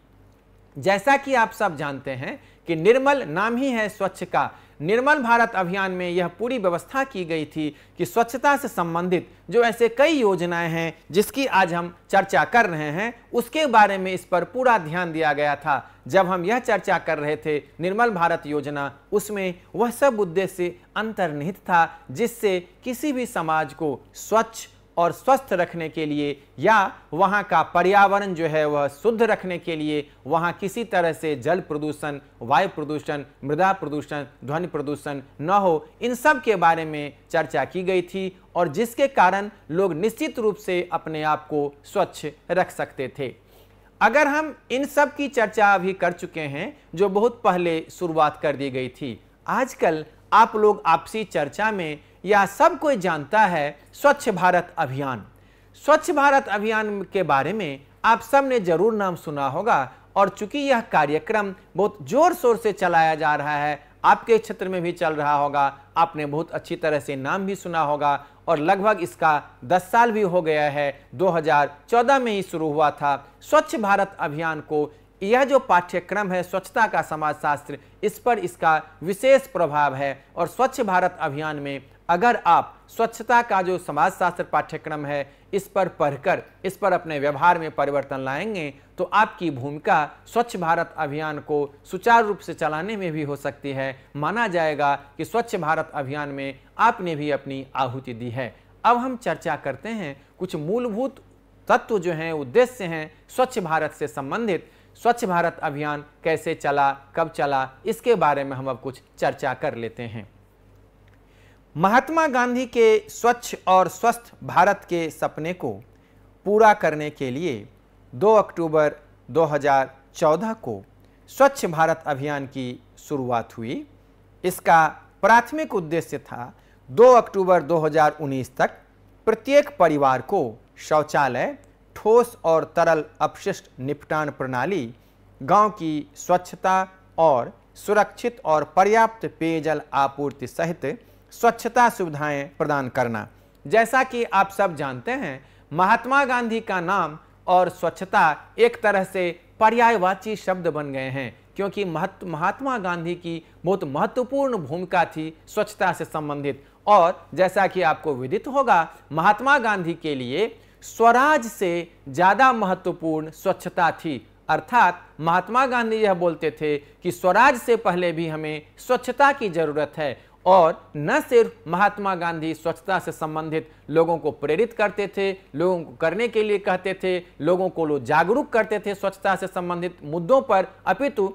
जैसा कि आप सब जानते हैं कि निर्मल नाम ही है स्वच्छ का निर्मल भारत अभियान में यह पूरी व्यवस्था की गई थी कि स्वच्छता से संबंधित जो ऐसे कई योजनाएं हैं जिसकी आज हम चर्चा कर रहे हैं उसके बारे में इस पर पूरा ध्यान दिया गया था जब हम यह चर्चा कर रहे थे निर्मल भारत योजना उसमें वह सब उद्देश्य अंतर्निहित था जिससे किसी भी समाज को स्वच्छ और स्वस्थ रखने के लिए या वहाँ का पर्यावरण जो है वह शुद्ध रखने के लिए वहाँ किसी तरह से जल प्रदूषण वायु प्रदूषण मृदा प्रदूषण ध्वनि प्रदूषण न हो इन सब के बारे में चर्चा की गई थी और जिसके कारण लोग निश्चित रूप से अपने आप को स्वच्छ रख सकते थे अगर हम इन सब की चर्चा अभी कर चुके हैं जो बहुत पहले शुरुआत कर दी गई थी आजकल आप लोग आपसी चर्चा में या सब कोई जानता है स्वच्छ भारत अभियान स्वच्छ भारत अभियान के बारे में आप सब ने जरूर नाम सुना होगा और चूंकि यह कार्यक्रम बहुत जोर शोर से चलाया जा रहा है आपके क्षेत्र में भी चल रहा होगा आपने बहुत अच्छी तरह से नाम भी सुना होगा और लगभग इसका 10 साल भी हो गया है 2014 में ही शुरू हुआ था स्वच्छ भारत अभियान को यह जो पाठ्यक्रम है स्वच्छता का समाजशास्त्र इस पर इसका विशेष प्रभाव है और स्वच्छ भारत अभियान में अगर आप स्वच्छता का जो समाजशास्त्र पाठ्यक्रम है इस पर पढ़कर इस पर अपने व्यवहार में परिवर्तन लाएंगे तो आपकी भूमिका स्वच्छ भारत अभियान को सुचारू रूप से चलाने में भी हो सकती है माना जाएगा कि स्वच्छ भारत अभियान में आपने भी अपनी आहुति दी है अब हम चर्चा करते हैं कुछ मूलभूत तत्व जो हैं उद्देश्य हैं स्वच्छ भारत से संबंधित स्वच्छ भारत अभियान कैसे चला कब चला इसके बारे में हम अब कुछ चर्चा कर लेते हैं महात्मा गांधी के स्वच्छ और स्वस्थ भारत के सपने को पूरा करने के लिए 2 अक्टूबर 2014 को स्वच्छ भारत अभियान की शुरुआत हुई इसका प्राथमिक उद्देश्य था 2 अक्टूबर 2019 तक प्रत्येक परिवार को शौचालय ठोस और तरल अपशिष्ट निपटान प्रणाली गांव की स्वच्छता और सुरक्षित और पर्याप्त पेयजल आपूर्ति सहित स्वच्छता सुविधाएं प्रदान करना जैसा कि आप सब जानते हैं महात्मा गांधी का नाम और स्वच्छता एक तरह से पर्यायवाची शब्द बन गए हैं क्योंकि महत्व महात्मा गांधी की बहुत महत्वपूर्ण भूमिका थी स्वच्छता से संबंधित और जैसा कि आपको विदित होगा महात्मा गांधी के लिए स्वराज से ज़्यादा महत्वपूर्ण स्वच्छता थी अर्थात महात्मा गांधी यह बोलते थे कि स्वराज से पहले भी हमें स्वच्छता की ज़रूरत है और न सिर्फ महात्मा गांधी स्वच्छता से संबंधित लोगों को प्रेरित करते थे लोगों को करने के लिए कहते थे लोगों को लोग जागरूक करते थे स्वच्छता से संबंधित मुद्दों पर अपितु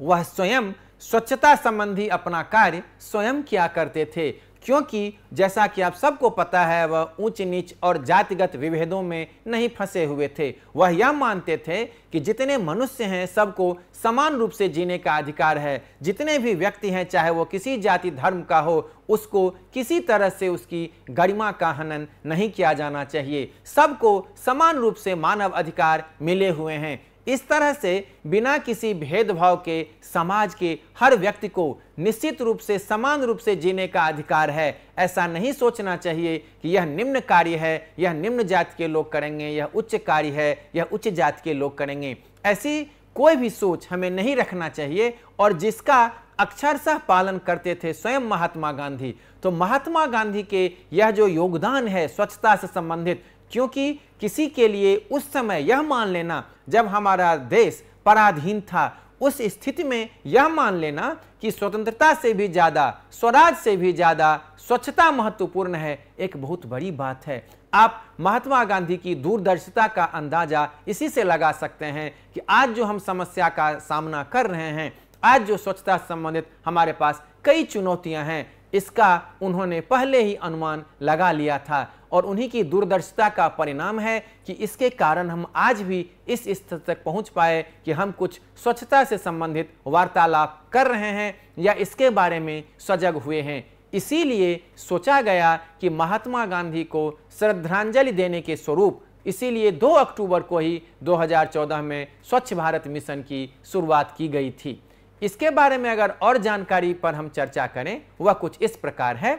वह स्वयं स्वच्छता संबंधी अपना कार्य स्वयं किया करते थे क्योंकि जैसा कि आप सबको पता है वह ऊंच नीच और जातिगत विभेदों में नहीं फंसे हुए थे वह यह मानते थे कि जितने मनुष्य हैं सबको समान रूप से जीने का अधिकार है जितने भी व्यक्ति हैं चाहे वो किसी जाति धर्म का हो उसको किसी तरह से उसकी गरिमा का हनन नहीं किया जाना चाहिए सबको समान रूप से मानव अधिकार मिले हुए हैं इस तरह से बिना किसी भेदभाव के समाज के हर व्यक्ति को निश्चित रूप से समान रूप से जीने का अधिकार है ऐसा नहीं सोचना चाहिए कि यह निम्न कार्य है यह निम्न जाति के लोग करेंगे यह उच्च कार्य है यह उच्च जाति के लोग करेंगे ऐसी कोई भी सोच हमें नहीं रखना चाहिए और जिसका अक्षरशाह पालन करते थे स्वयं महात्मा गांधी तो महात्मा गांधी के यह जो योगदान है स्वच्छता से संबंधित क्योंकि किसी के लिए उस समय यह मान लेना जब हमारा देश पराधीन था उस स्थिति में यह मान लेना कि स्वतंत्रता से भी ज़्यादा स्वराज से भी ज़्यादा स्वच्छता महत्वपूर्ण है एक बहुत बड़ी बात है आप महात्मा गांधी की दूरदर्शिता का अंदाज़ा इसी से लगा सकते हैं कि आज जो हम समस्या का सामना कर रहे हैं आज जो स्वच्छता संबंधित हमारे पास कई चुनौतियां हैं इसका उन्होंने पहले ही अनुमान लगा लिया था और उन्हीं की दूरदर्शिता का परिणाम है कि इसके कारण हम आज भी इस स्तर तक पहुंच पाए कि हम कुछ स्वच्छता से संबंधित वार्तालाप कर रहे हैं या इसके बारे में सजग हुए हैं इसीलिए सोचा गया कि महात्मा गांधी को श्रद्धांजलि देने के स्वरूप इसीलिए 2 अक्टूबर को ही 2014 में स्वच्छ भारत मिशन की शुरुआत की गई थी इसके बारे में अगर और जानकारी पर हम चर्चा करें वह कुछ इस प्रकार है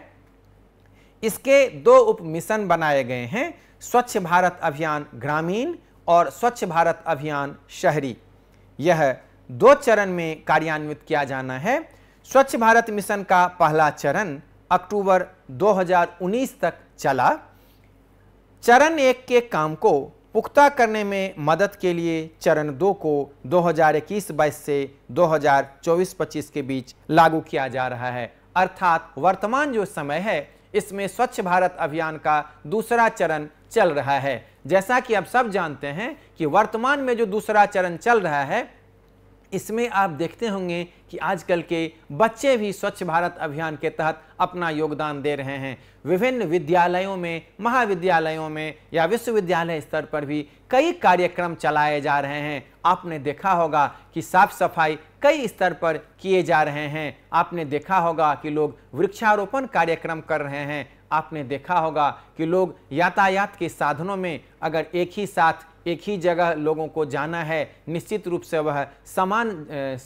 इसके दो उप मिशन बनाए गए हैं स्वच्छ भारत अभियान ग्रामीण और स्वच्छ भारत अभियान शहरी यह दो चरण में कार्यान्वित किया जाना है स्वच्छ भारत मिशन का पहला चरण अक्टूबर 2019 तक चला चरण एक के काम को पुख्ता करने में मदद के लिए चरण दो को 2021-22 से 2024-25 के बीच लागू किया जा रहा है अर्थात वर्तमान जो समय है इसमें स्वच्छ भारत अभियान का दूसरा चरण चल रहा है जैसा कि आप सब जानते हैं कि वर्तमान में जो दूसरा चरण चल रहा है इसमें आप देखते होंगे कि आजकल के बच्चे भी स्वच्छ भारत अभियान के तहत अपना योगदान दे रहे हैं विभिन्न विद्यालयों में महाविद्यालयों में या विश्वविद्यालय स्तर पर भी कई कार्यक्रम चलाए जा रहे हैं आपने देखा होगा कि साफ सफाई कई स्तर पर किए जा रहे हैं आपने देखा होगा कि लोग वृक्षारोपण कार्यक्रम कर रहे हैं आपने देखा होगा कि लोग यातायात के साधनों में अगर एक ही साथ एक ही जगह लोगों को जाना है निश्चित रूप से वह समान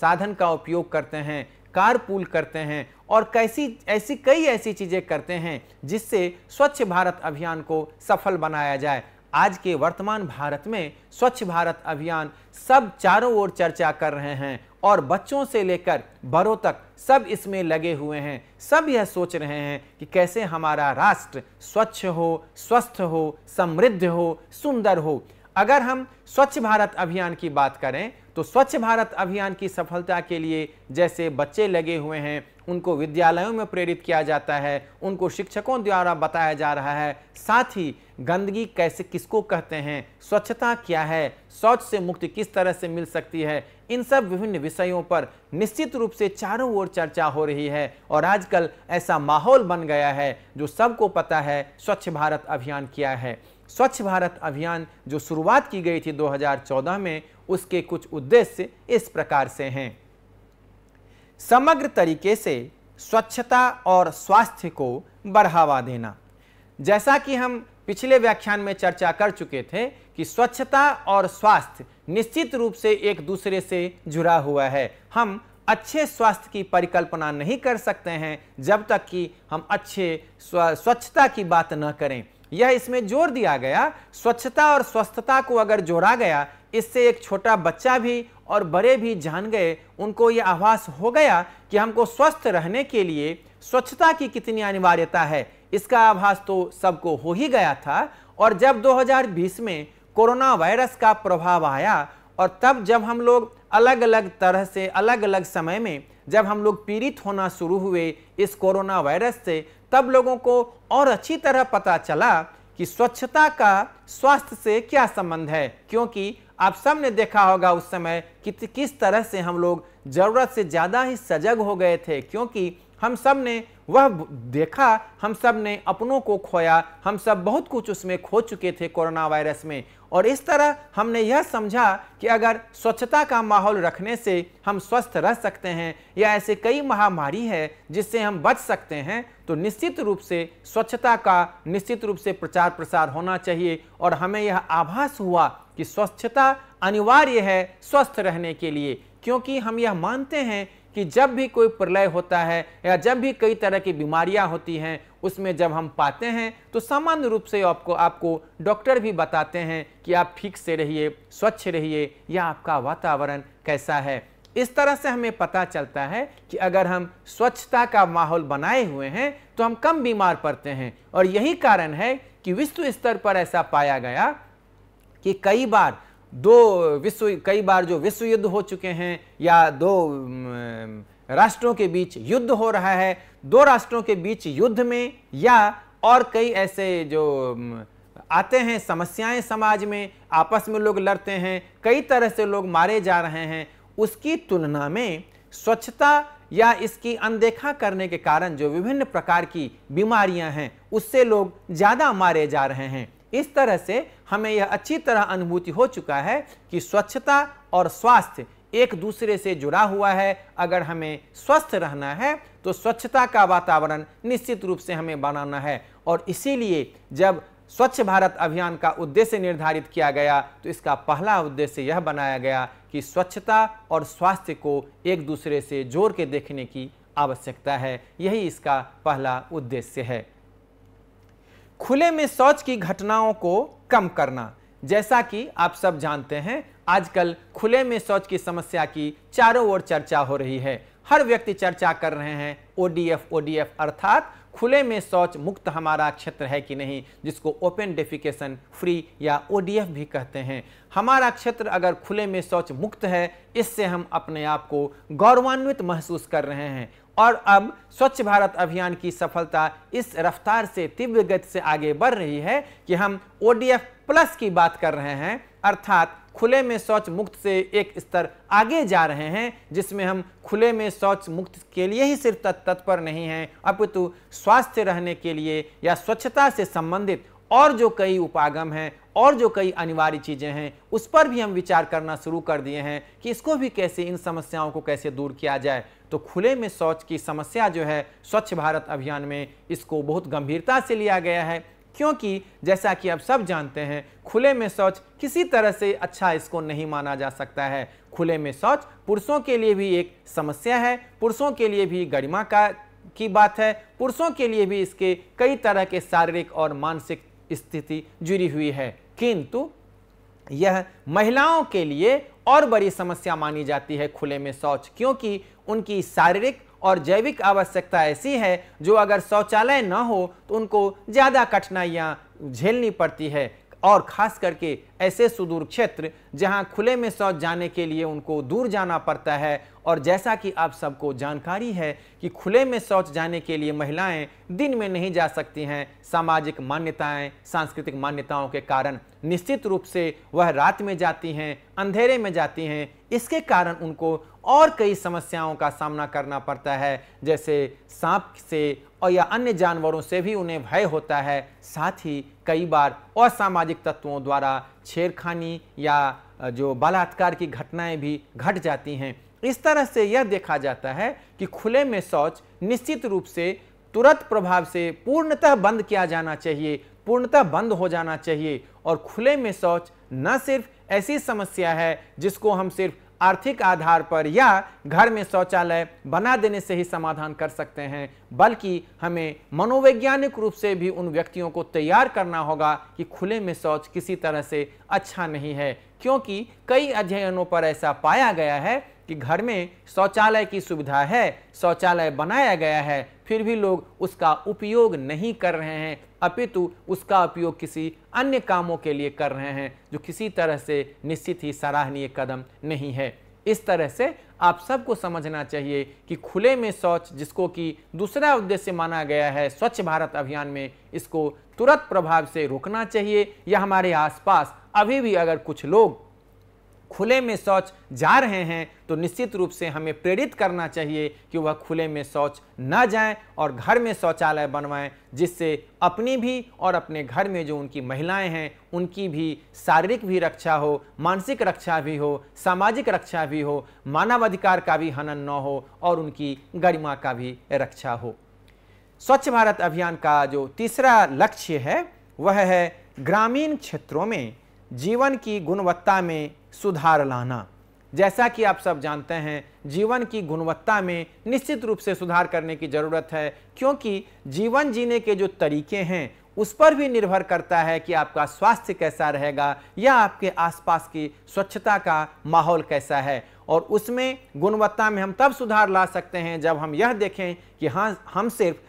साधन का उपयोग करते हैं कार पूल करते हैं और कैसी ऐसी कई ऐसी चीज़ें करते हैं जिससे स्वच्छ भारत अभियान को सफल बनाया जाए आज के वर्तमान भारत में स्वच्छ भारत अभियान सब चारों ओर चर्चा कर रहे हैं और बच्चों से लेकर बड़ों तक सब इसमें लगे हुए हैं सब यह सोच रहे हैं कि कैसे हमारा राष्ट्र स्वच्छ हो स्वस्थ हो समृद्ध हो सुंदर हो अगर हम स्वच्छ भारत अभियान की बात करें तो स्वच्छ भारत अभियान की सफलता के लिए जैसे बच्चे लगे हुए हैं उनको विद्यालयों में प्रेरित किया जाता है उनको शिक्षकों द्वारा बताया जा रहा है साथ ही गंदगी कैसे किसको कहते हैं स्वच्छता क्या है शौच से मुक्ति किस तरह से मिल सकती है इन सब विभिन्न विषयों पर निश्चित रूप से चारों ओर चर्चा हो रही है और आजकल ऐसा माहौल बन गया है जो सबको पता है स्वच्छ भारत अभियान क्या है स्वच्छ भारत अभियान जो शुरुआत की गई थी 2014 में उसके कुछ उद्देश्य इस प्रकार से हैं समग्र तरीके से स्वच्छता और स्वास्थ्य को बढ़ावा देना जैसा कि हम पिछले व्याख्यान में चर्चा कर चुके थे कि स्वच्छता और स्वास्थ्य निश्चित रूप से एक दूसरे से जुड़ा हुआ है हम अच्छे स्वास्थ्य की परिकल्पना नहीं कर सकते हैं जब तक कि हम अच्छे स्वच्छता की बात न करें यह इसमें जोर दिया गया स्वच्छता और स्वस्थता को अगर जोड़ा गया इससे एक छोटा बच्चा भी और बड़े भी जान गए उनको ये आभास हो गया कि हमको स्वस्थ रहने के लिए स्वच्छता की कितनी अनिवार्यता है इसका आभास तो सबको हो ही गया था और जब 2020 में कोरोना वायरस का प्रभाव आया और तब जब हम लोग अलग अलग तरह से अलग अलग समय में जब हम लोग पीड़ित होना शुरू हुए इस कोरोना वायरस से तब लोगों को और अच्छी तरह पता चला कि स्वच्छता का स्वास्थ्य से क्या संबंध है क्योंकि आप सबने देखा होगा उस समय कि किस तरह से हम लोग ज़रूरत से ज़्यादा ही सजग हो गए थे क्योंकि हम सब ने वह देखा हम सब ने अपनों को खोया हम सब बहुत कुछ उसमें खो चुके थे कोरोना वायरस में और इस तरह हमने यह समझा कि अगर स्वच्छता का माहौल रखने से हम स्वस्थ रह सकते हैं या ऐसे कई महामारी है जिससे हम बच सकते हैं तो निश्चित रूप से स्वच्छता का निश्चित रूप से प्रचार प्रसार होना चाहिए और हमें यह आभास हुआ कि स्वच्छता अनिवार्य है स्वस्थ रहने के लिए क्योंकि हम यह मानते हैं कि जब भी कोई प्रलय होता है या जब भी कई तरह की बीमारियां होती हैं उसमें जब हम पाते हैं तो सामान्य रूप से आपको आपको डॉक्टर भी बताते हैं कि आप ठीक से रहिए स्वच्छ रहिए या आपका वातावरण कैसा है इस तरह से हमें पता चलता है कि अगर हम स्वच्छता का माहौल बनाए हुए हैं तो हम कम बीमार पड़ते हैं और यही कारण है कि विश्व स्तर पर ऐसा पाया गया कि कई बार दो विश्व कई बार जो विश्व युद्ध हो चुके हैं या दो राष्ट्रों के बीच युद्ध हो रहा है दो राष्ट्रों के बीच युद्ध में या और कई ऐसे जो आते हैं समस्याएं समाज में आपस में लोग लड़ते हैं कई तरह से लोग मारे जा रहे हैं उसकी तुलना में स्वच्छता या इसकी अनदेखा करने के कारण जो विभिन्न प्रकार की बीमारियां हैं उससे लोग ज़्यादा मारे जा रहे हैं इस तरह से हमें यह अच्छी तरह अनुभूति हो चुका है कि स्वच्छता और स्वास्थ्य एक दूसरे से जुड़ा हुआ है अगर हमें स्वस्थ रहना है तो स्वच्छता का वातावरण निश्चित रूप से हमें बनाना है और इसीलिए जब स्वच्छ भारत अभियान का उद्देश्य निर्धारित किया गया तो इसका पहला उद्देश्य यह बनाया गया कि स्वच्छता और स्वास्थ्य को एक दूसरे से जोड़ के देखने की आवश्यकता है यही इसका पहला उद्देश्य है खुले में शौच की घटनाओं को कम करना जैसा कि आप सब जानते हैं आजकल खुले में शौच की समस्या की चारों ओर चर्चा हो रही है हर व्यक्ति चर्चा कर रहे हैं ओडीएफ ओडीएफ अर्थात खुले में शौच मुक्त हमारा क्षेत्र है कि नहीं जिसको ओपन डेफिकेशन फ्री या ओडीएफ भी कहते हैं हमारा क्षेत्र अगर खुले में शौच मुक्त है इससे हम अपने आप को गौरवान्वित महसूस कर रहे हैं और अब स्वच्छ भारत अभियान की सफलता इस रफ्तार से तीव्र गति से आगे बढ़ रही है कि हम ओ प्लस की बात कर रहे हैं अर्थात खुले में शौच मुक्त से एक स्तर आगे जा रहे हैं जिसमें हम खुले में शौच मुक्त के लिए ही सिर्फ तत्पर नहीं हैं अपितु स्वास्थ्य रहने के लिए या स्वच्छता से संबंधित और जो कई उपागम हैं और जो कई अनिवार्य चीज़ें हैं उस पर भी हम विचार करना शुरू कर दिए हैं कि इसको भी कैसे इन समस्याओं को कैसे दूर किया जाए तो खुले में शौच की समस्या जो है स्वच्छ भारत अभियान में इसको बहुत गंभीरता से लिया गया है क्योंकि जैसा कि आप सब जानते हैं खुले में शौच किसी तरह से अच्छा इसको नहीं माना जा सकता है खुले में शौच पुरुषों के लिए भी एक समस्या है पुरुषों के लिए भी गरिमा का की बात है पुरुषों के लिए भी इसके कई तरह के शारीरिक और मानसिक स्थिति जुड़ी हुई है किंतु यह महिलाओं के लिए और बड़ी समस्या मानी जाती है खुले में शौच क्योंकि उनकी शारीरिक और जैविक आवश्यकता ऐसी है जो अगर शौचालय न हो तो उनको ज़्यादा कठिनाइयाँ झेलनी पड़ती है और खास करके ऐसे सुदूर क्षेत्र जहां खुले में शौच जाने के लिए उनको दूर जाना पड़ता है और जैसा कि आप सबको जानकारी है कि खुले में शौच जाने के लिए महिलाएं दिन में नहीं जा सकती हैं सामाजिक मान्यताएं सांस्कृतिक मान्यताओं के कारण निश्चित रूप से वह रात में जाती हैं अंधेरे में जाती हैं इसके कारण उनको और कई समस्याओं का सामना करना पड़ता है जैसे सांप से और या अन्य जानवरों से भी उन्हें भय होता है साथ ही कई बार असामाजिक तत्वों द्वारा छेड़खानी या जो बलात्कार की घटनाएं भी घट जाती हैं इस तरह से यह देखा जाता है कि खुले में शौच निश्चित रूप से तुरंत प्रभाव से पूर्णतः बंद किया जाना चाहिए पूर्णतः बंद हो जाना चाहिए और खुले में शौच न सिर्फ ऐसी समस्या है जिसको हम सिर्फ आर्थिक आधार पर या घर में शौचालय बना देने से ही समाधान कर सकते हैं बल्कि हमें मनोवैज्ञानिक रूप से भी उन व्यक्तियों को तैयार करना होगा कि खुले में शौच किसी तरह से अच्छा नहीं है क्योंकि कई अध्ययनों पर ऐसा पाया गया है कि घर में शौचालय की सुविधा है शौचालय बनाया गया है फिर भी लोग उसका उपयोग नहीं कर रहे हैं अपितु उसका उपयोग किसी अन्य कामों के लिए कर रहे हैं जो किसी तरह से निश्चित ही सराहनीय कदम नहीं है इस तरह से आप सबको समझना चाहिए कि खुले में शौच जिसको कि दूसरा उद्देश्य माना गया है स्वच्छ भारत अभियान में इसको तुरंत प्रभाव से रोकना चाहिए या हमारे आसपास अभी भी अगर कुछ लोग खुले में शौच जा रहे हैं तो निश्चित रूप से हमें प्रेरित करना चाहिए कि वह खुले में शौच न जाएं और घर में शौचालय बनवाएं जिससे अपनी भी और अपने घर में जो उनकी महिलाएं हैं उनकी भी शारीरिक भी रक्षा हो मानसिक रक्षा भी हो सामाजिक रक्षा भी हो मानवाधिकार का भी हनन न हो और उनकी गरिमा का भी रक्षा हो स्वच्छ भारत अभियान का जो तीसरा लक्ष्य है वह है ग्रामीण क्षेत्रों में जीवन की गुणवत्ता में सुधार लाना जैसा कि आप सब जानते हैं जीवन की गुणवत्ता में निश्चित रूप से सुधार करने की ज़रूरत है क्योंकि जीवन जीने के जो तरीके हैं उस पर भी निर्भर करता है कि आपका स्वास्थ्य कैसा रहेगा या आपके आसपास की स्वच्छता का माहौल कैसा है और उसमें गुणवत्ता में हम तब सुधार ला सकते हैं जब हम यह देखें कि हाँ हम सिर्फ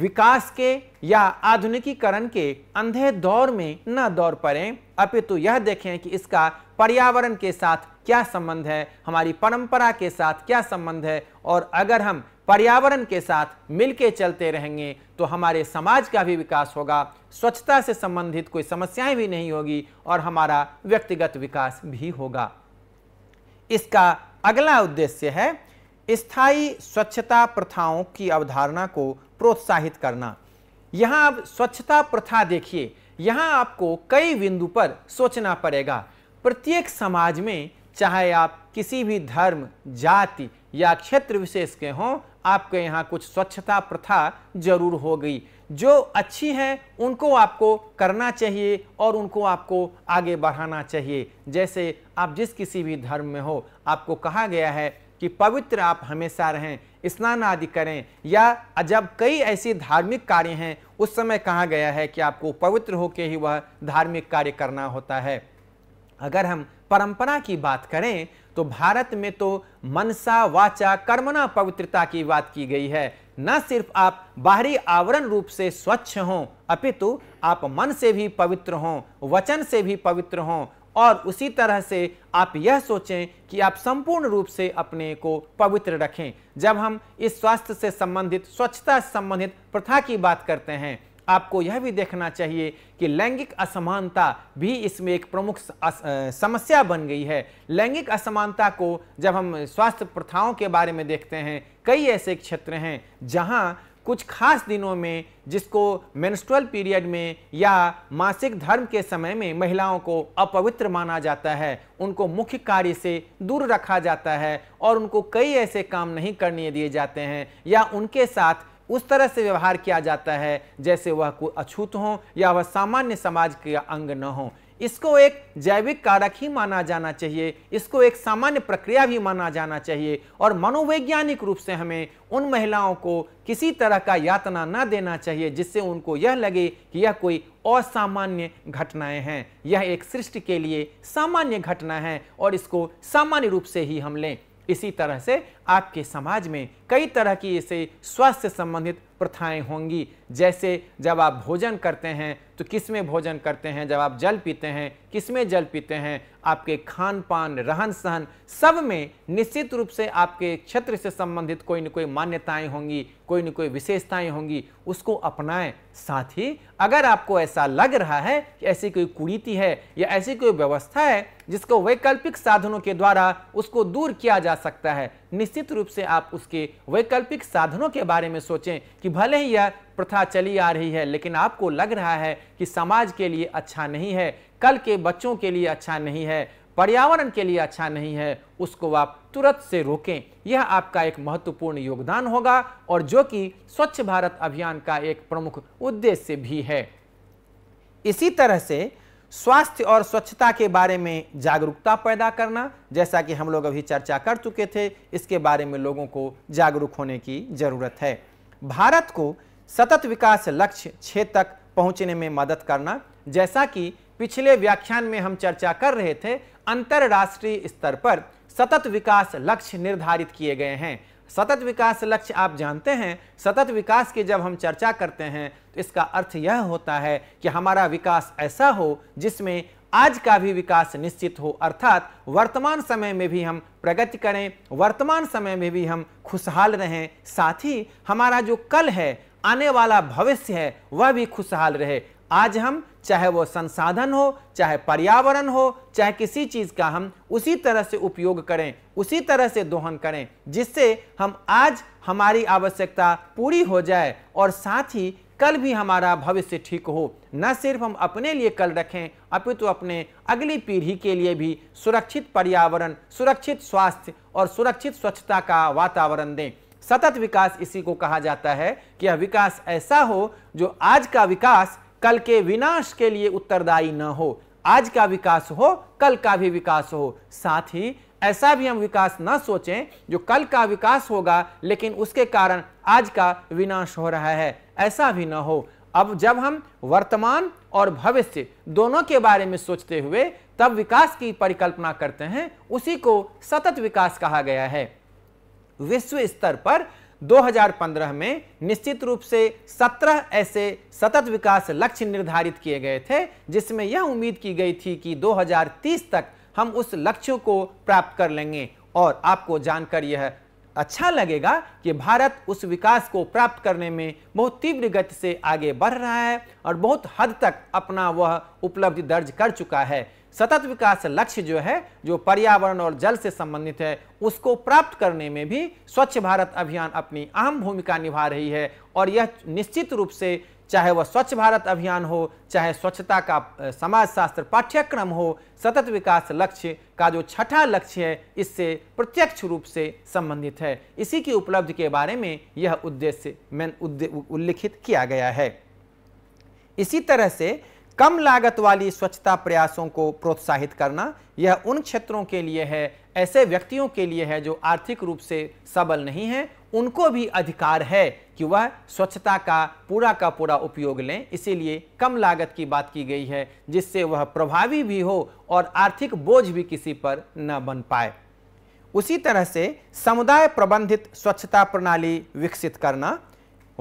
विकास के या आधुनिकीकरण के अंधे दौर में न दौड़ पड़ें अपितु यह देखें कि इसका पर्यावरण के साथ क्या संबंध है हमारी परंपरा के साथ क्या संबंध है और अगर हम पर्यावरण के साथ मिलके चलते रहेंगे तो हमारे समाज का भी विकास होगा स्वच्छता से संबंधित कोई समस्याएं भी नहीं होगी और हमारा व्यक्तिगत विकास भी होगा इसका अगला उद्देश्य है स्थायी स्वच्छता प्रथाओं की अवधारणा को प्रोत्साहित करना यहां अब स्वच्छता प्रथा देखिए यहां आपको कई बिंदु पर सोचना पड़ेगा प्रत्येक समाज में चाहे आप किसी भी धर्म जाति या क्षेत्र विशेष के हों आपके यहाँ कुछ स्वच्छता प्रथा जरूर हो गई जो अच्छी हैं उनको आपको करना चाहिए और उनको आपको आगे बढ़ाना चाहिए जैसे आप जिस किसी भी धर्म में हो आपको कहा गया है कि पवित्र आप हमेशा रहें स्नान आदि करें या जब कई ऐसी धार्मिक कार्य हैं उस समय कहा गया है कि आपको पवित्र होकर ही वह धार्मिक कार्य करना होता है अगर हम परंपरा की बात करें तो भारत में तो मनसा वाचा कर्मणा पवित्रता की बात की गई है न सिर्फ आप बाहरी आवरण रूप से स्वच्छ हों अपितु आप मन से भी पवित्र हों वचन से भी पवित्र हों और उसी तरह से आप यह सोचें कि आप संपूर्ण रूप से अपने को पवित्र रखें जब हम इस स्वास्थ्य से संबंधित स्वच्छता से संबंधित प्रथा की बात करते हैं आपको यह भी देखना चाहिए कि लैंगिक असमानता भी इसमें एक प्रमुख समस्या बन गई है लैंगिक असमानता को जब हम स्वास्थ्य प्रथाओं के बारे में देखते हैं कई ऐसे क्षेत्र हैं जहां कुछ खास दिनों में जिसको मेनस्ट्रल पीरियड में या मासिक धर्म के समय में महिलाओं को अपवित्र माना जाता है उनको मुख्य कार्य से दूर रखा जाता है और उनको कई ऐसे काम नहीं करने दिए जाते हैं या उनके साथ उस तरह से व्यवहार किया जाता है जैसे वह कोई अछूत हो या वह सामान्य समाज के अंग न हो इसको एक जैविक कारक ही माना जाना चाहिए इसको एक सामान्य प्रक्रिया भी माना जाना चाहिए और मनोवैज्ञानिक रूप से हमें उन महिलाओं को किसी तरह का यातना ना देना चाहिए जिससे उनको यह लगे कि यह कोई असामान्य घटनाएं हैं यह एक सृष्टि के लिए सामान्य घटना है और इसको सामान्य रूप से ही हम लें इसी तरह से आपके समाज में कई तरह की ऐसे स्वास्थ्य संबंधित प्रथाएं होंगी जैसे जब आप भोजन करते हैं तो किस में भोजन करते हैं जब आप जल पीते हैं किस में जल पीते हैं आपके खान पान रहन सहन सब में निश्चित रूप से आपके क्षेत्र से संबंधित कोई न कोई मान्यताएं होंगी कोई न कोई विशेषताएं होंगी उसको अपनाएं साथ ही अगर आपको ऐसा लग रहा है कि ऐसी कोई कुरीति है या ऐसी कोई व्यवस्था है जिसको वैकल्पिक साधनों के द्वारा उसको दूर किया जा सकता है निश्चित रूप से आप उसके वैकल्पिक साधनों के बारे में सोचें कि भले ही यह प्रथा चली आ रही है लेकिन आपको लग रहा है कि समाज के लिए अच्छा नहीं है कल के बच्चों के लिए अच्छा नहीं है पर्यावरण के लिए अच्छा नहीं है उसको आप तुरंत से रोकें यह आपका एक महत्वपूर्ण योगदान होगा और जो कि स्वच्छ भारत अभियान का एक प्रमुख उद्देश्य भी है इसी तरह से स्वास्थ्य और स्वच्छता के बारे में जागरूकता पैदा करना जैसा कि हम लोग अभी चर्चा कर चुके थे इसके बारे में लोगों को जागरूक होने की ज़रूरत है भारत को सतत विकास लक्ष्य छः तक पहुंचने में मदद करना जैसा कि पिछले व्याख्यान में हम चर्चा कर रहे थे अंतरराष्ट्रीय स्तर पर सतत विकास लक्ष्य निर्धारित किए गए हैं सतत विकास लक्ष्य आप जानते हैं सतत विकास की जब हम चर्चा करते हैं तो इसका अर्थ यह होता है कि हमारा विकास ऐसा हो जिसमें आज का भी विकास निश्चित हो अर्थात वर्तमान समय में भी हम प्रगति करें वर्तमान समय में भी हम खुशहाल रहें साथ ही हमारा जो कल है आने वाला भविष्य है वह भी खुशहाल रहे आज हम चाहे वो संसाधन हो चाहे पर्यावरण हो चाहे किसी चीज़ का हम उसी तरह से उपयोग करें उसी तरह से दोहन करें जिससे हम आज हमारी आवश्यकता पूरी हो जाए और साथ ही कल भी हमारा भविष्य ठीक हो न सिर्फ हम अपने लिए कल रखें अपितु तो अपने अगली पीढ़ी के लिए भी सुरक्षित पर्यावरण सुरक्षित स्वास्थ्य और सुरक्षित स्वच्छता का वातावरण दें सतत विकास इसी को कहा जाता है कि यह विकास ऐसा हो जो आज का विकास कल के विनाश के लिए उत्तरदायी न हो आज का विकास हो कल का भी विकास हो साथ ही ऐसा भी हम विकास न सोचें जो कल का विकास होगा लेकिन उसके कारण आज का विनाश हो रहा है ऐसा भी ना हो अब जब हम वर्तमान और भविष्य दोनों के बारे में सोचते हुए तब विकास की परिकल्पना करते हैं उसी को सतत विकास कहा गया है विश्व स्तर पर 2015 में निश्चित रूप से 17 ऐसे सतत विकास लक्ष्य निर्धारित किए गए थे जिसमें यह उम्मीद की गई थी कि 2030 तक हम उस लक्ष्यों को प्राप्त कर लेंगे और आपको जानकर यह अच्छा लगेगा कि भारत उस विकास को प्राप्त करने में बहुत तीव्र गति से आगे बढ़ रहा है और बहुत हद तक अपना वह उपलब्धि दर्ज कर चुका है सतत विकास लक्ष्य जो है जो पर्यावरण और जल से संबंधित है उसको प्राप्त करने में भी स्वच्छ भारत अभियान अपनी अहम भूमिका निभा रही है और यह निश्चित रूप से चाहे वह स्वच्छ भारत अभियान हो चाहे स्वच्छता का समाजशास्त्र पाठ्यक्रम हो सतत विकास लक्ष्य का जो छठा लक्ष्य है इससे प्रत्यक्ष रूप से संबंधित है इसी की उपलब्धि के बारे में यह उद्देश्य में उल्लिखित किया गया है इसी तरह से कम लागत वाली स्वच्छता प्रयासों को प्रोत्साहित करना यह उन क्षेत्रों के लिए है ऐसे व्यक्तियों के लिए है जो आर्थिक रूप से सबल नहीं है उनको भी अधिकार है कि वह स्वच्छता का पूरा का पूरा उपयोग लें इसीलिए कम लागत की बात की गई है जिससे वह प्रभावी भी हो और आर्थिक बोझ भी किसी पर न बन पाए उसी तरह से समुदाय प्रबंधित स्वच्छता प्रणाली विकसित करना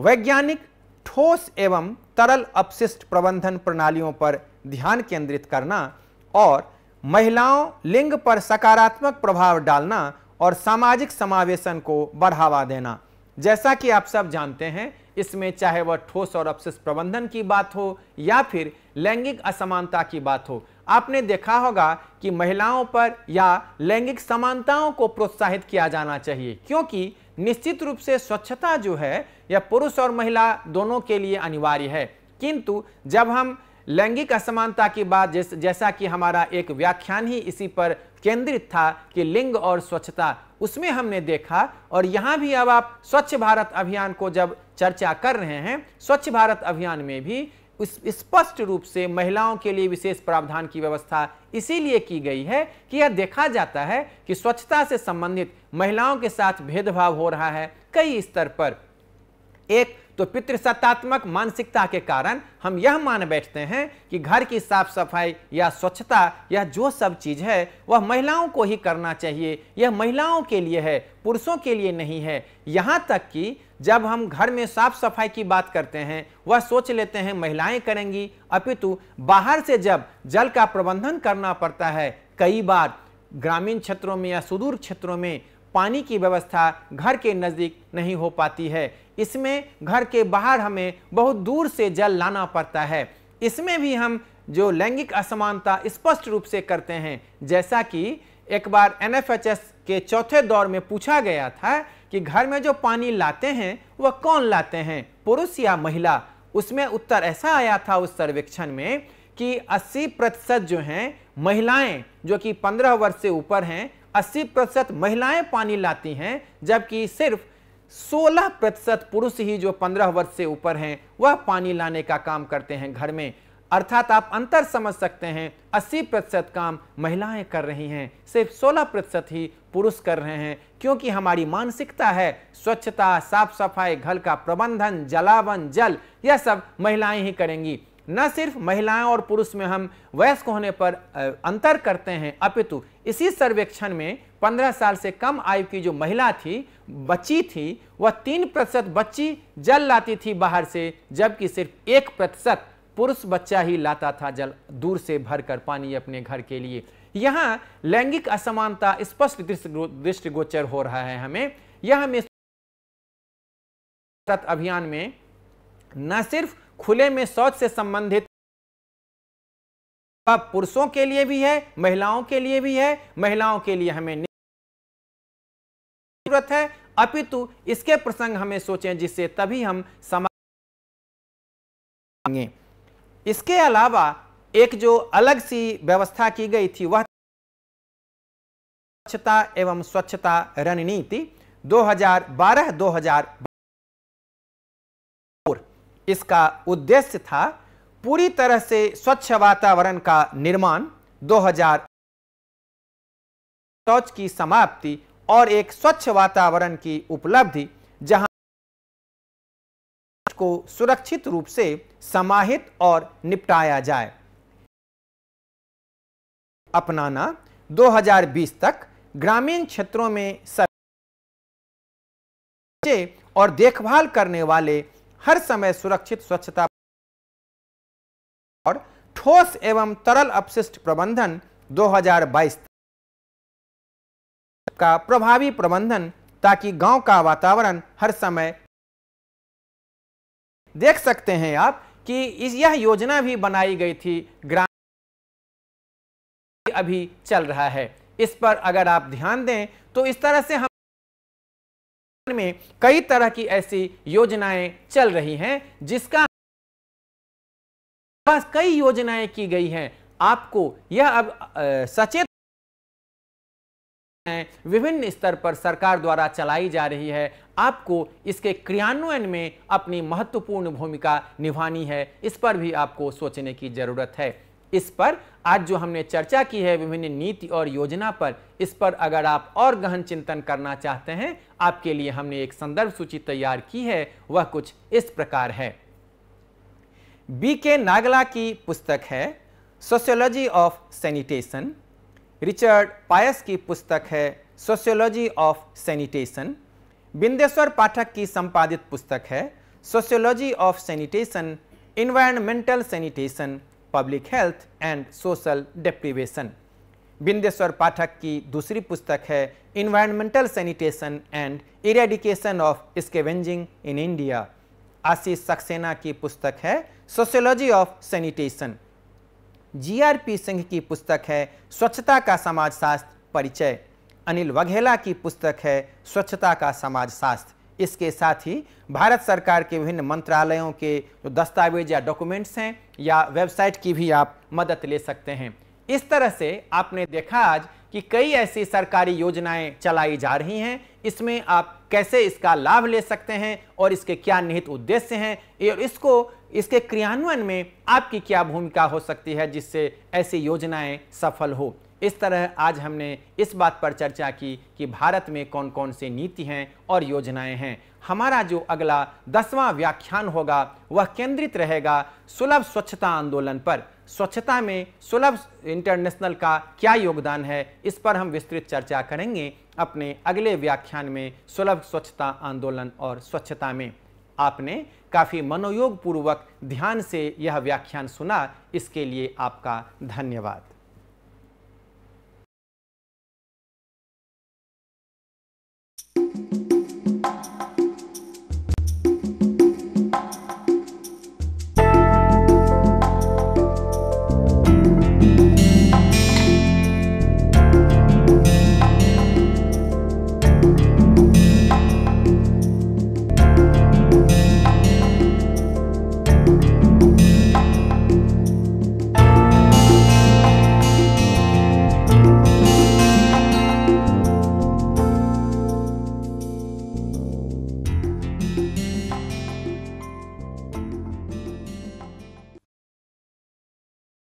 वैज्ञानिक ठोस एवं तरल अपशिष्ट प्रबंधन प्रणालियों पर ध्यान केंद्रित करना और महिलाओं लिंग पर सकारात्मक प्रभाव डालना और सामाजिक समावेशन को बढ़ावा देना जैसा कि आप सब जानते हैं इसमें चाहे वह ठोस और अपशिष्ट प्रबंधन की बात हो या फिर लैंगिक असमानता की बात हो आपने देखा होगा कि महिलाओं पर या लैंगिक समानताओं को प्रोत्साहित किया जाना चाहिए क्योंकि निश्चित रूप से स्वच्छता जो है यह पुरुष और महिला दोनों के लिए अनिवार्य है किंतु जब हम लैंगिक असमानता की बात जैस, जैसा कि हमारा एक व्याख्यान ही इसी पर केंद्रित था कि लिंग और स्वच्छता उसमें हमने देखा और यहां भी अब आप स्वच्छ भारत अभियान को जब चर्चा कर रहे हैं स्वच्छ भारत अभियान में भी स्पष्ट रूप से महिलाओं के लिए विशेष प्रावधान की व्यवस्था इसीलिए की गई है कि यह देखा जाता है कि स्वच्छता से संबंधित महिलाओं के साथ भेदभाव हो रहा है कई स्तर पर एक तो पितृसत्तात्मक मानसिकता के कारण हम यह मान बैठते हैं कि घर की साफ सफाई या स्वच्छता या जो सब चीज़ है वह महिलाओं को ही करना चाहिए यह महिलाओं के लिए है पुरुषों के लिए नहीं है यहाँ तक कि जब हम घर में साफ सफाई की बात करते हैं वह सोच लेते हैं महिलाएं करेंगी अपितु बाहर से जब जल का प्रबंधन करना पड़ता है कई बार ग्रामीण क्षेत्रों में या सुदूर क्षेत्रों में पानी की व्यवस्था घर के नज़दीक नहीं हो पाती है इसमें घर के बाहर हमें बहुत दूर से जल लाना पड़ता है इसमें भी हम जो लैंगिक असमानता स्पष्ट रूप से करते हैं जैसा कि एक बार एन के चौथे दौर में पूछा गया था कि घर में जो पानी लाते हैं वह कौन लाते हैं पुरुष या महिला उसमें उत्तर ऐसा आया था उस सर्वेक्षण में कि 80 प्रतिशत जो हैं महिलाएं जो कि 15 वर्ष से ऊपर हैं 80 प्रतिशत महिलाएं पानी लाती हैं जबकि सिर्फ सोलह प्रतिशत पुरुष ही जो पंद्रह वर्ष से ऊपर हैं वह पानी लाने का काम करते हैं घर में अर्थात आप अंतर समझ सकते हैं 80 प्रतिशत काम महिलाएं कर रही हैं सिर्फ 16 प्रतिशत ही पुरुष कर रहे हैं क्योंकि हमारी मानसिकता है स्वच्छता साफ सफाई घर का प्रबंधन जलावन जल यह सब महिलाएं ही करेंगी न सिर्फ महिलाएं और पुरुष में हम वयस्क होने पर अंतर करते हैं अपितु इसी सर्वेक्षण में 15 साल से कम आयु की जो महिला थी बच्ची थी वह तीन प्रतिशत बच्ची जल लाती थी बाहर से जबकि सिर्फ एक प्रतिशत पुरुष बच्चा ही लाता था जल दूर से भरकर पानी अपने घर के लिए यहाँ लैंगिक असमानता स्पष्ट दृष्टिगोचर हो रहा है हमें यह हमें अभियान में न सिर्फ खुले में शौच से संबंधित पुरुषों के लिए भी है महिलाओं के लिए भी है महिलाओं के लिए हमें जरूरत है अपितु इसके प्रसंग हमें सोचें जिससे तभी हम समाज इसके अलावा एक जो अलग सी व्यवस्था की गई थी वह स्वच्छता एवं स्वच्छता रणनीति 2012 2014 इसका उद्देश्य था पूरी तरह से स्वच्छ वातावरण का निर्माण 2000 टॉच की समाप्ति और एक स्वच्छ वातावरण की उपलब्धि जहां को सुरक्षित रूप से समाहित और निपटाया जाए अपनाना 2020 तक ग्रामीण क्षेत्रों में और देखभाल करने वाले हर समय सुरक्षित स्वच्छता और ठोस एवं तरल अपशिष्ट प्रबंधन 2022 का प्रभावी प्रबंधन ताकि गांव का वातावरण हर समय देख सकते हैं आप कि इस यह योजना भी बनाई गई थी ग्राम अभी चल रहा है इस पर अगर आप ध्यान दें तो इस तरह से हम में कई तरह की ऐसी योजनाएं चल रही हैं जिसका पास कई योजनाएं की गई हैं आपको यह अब सचेत विभिन्न स्तर पर सरकार द्वारा चलाई जा रही है आपको इसके क्रियान्वयन में अपनी महत्वपूर्ण भूमिका निभानी है इस पर भी आपको सोचने की जरूरत है इस पर आज जो हमने चर्चा की है विभिन्न नीति और योजना पर इस पर अगर आप और गहन चिंतन करना चाहते हैं आपके लिए हमने एक संदर्भ सूची तैयार की है वह कुछ इस प्रकार है बी के नागला की पुस्तक है sociology of sanitation Richard Pais की पुस्तक है sociology of sanitation Bindeshwar Pathak की संपादित पुस्तक है sociology of sanitation environmental sanitation public health and social deprivation Bindeshwar Pathak की दूसरी पुस्तक है environmental sanitation and eradication of scavenging in India Ashish Saxena की पुस्तक है sociology of sanitation GRP Singh की पुस्तक है स्वच्छता का समाजशास्त्र परिचय अनिल वघेला की पुस्तक है स्वच्छता का समाजशास्त्र इसके साथ ही भारत सरकार के विभिन्न मंत्रालयों के जो दस्तावेज या डॉक्यूमेंट्स हैं या वेबसाइट की भी आप मदद ले सकते हैं इस तरह से आपने देखा आज कि कई ऐसी सरकारी योजनाएं चलाई जा रही हैं इसमें आप कैसे इसका लाभ ले सकते हैं और इसके क्या निहित उद्देश्य हैं और इसको इसके क्रियान्वयन में आपकी क्या भूमिका हो सकती है जिससे ऐसी योजनाएं सफल हो इस तरह आज हमने इस बात पर चर्चा की कि भारत में कौन कौन से नीति हैं और योजनाएं हैं हमारा जो अगला दसवां व्याख्यान होगा वह केंद्रित रहेगा सुलभ स्वच्छता आंदोलन पर स्वच्छता में सुलभ इंटरनेशनल का क्या योगदान है इस पर हम विस्तृत चर्चा करेंगे अपने अगले व्याख्यान में सुलभ स्वच्छता आंदोलन और स्वच्छता में आपने काफ़ी मनोयोग पूर्वक ध्यान से यह व्याख्यान सुना इसके लिए आपका धन्यवाद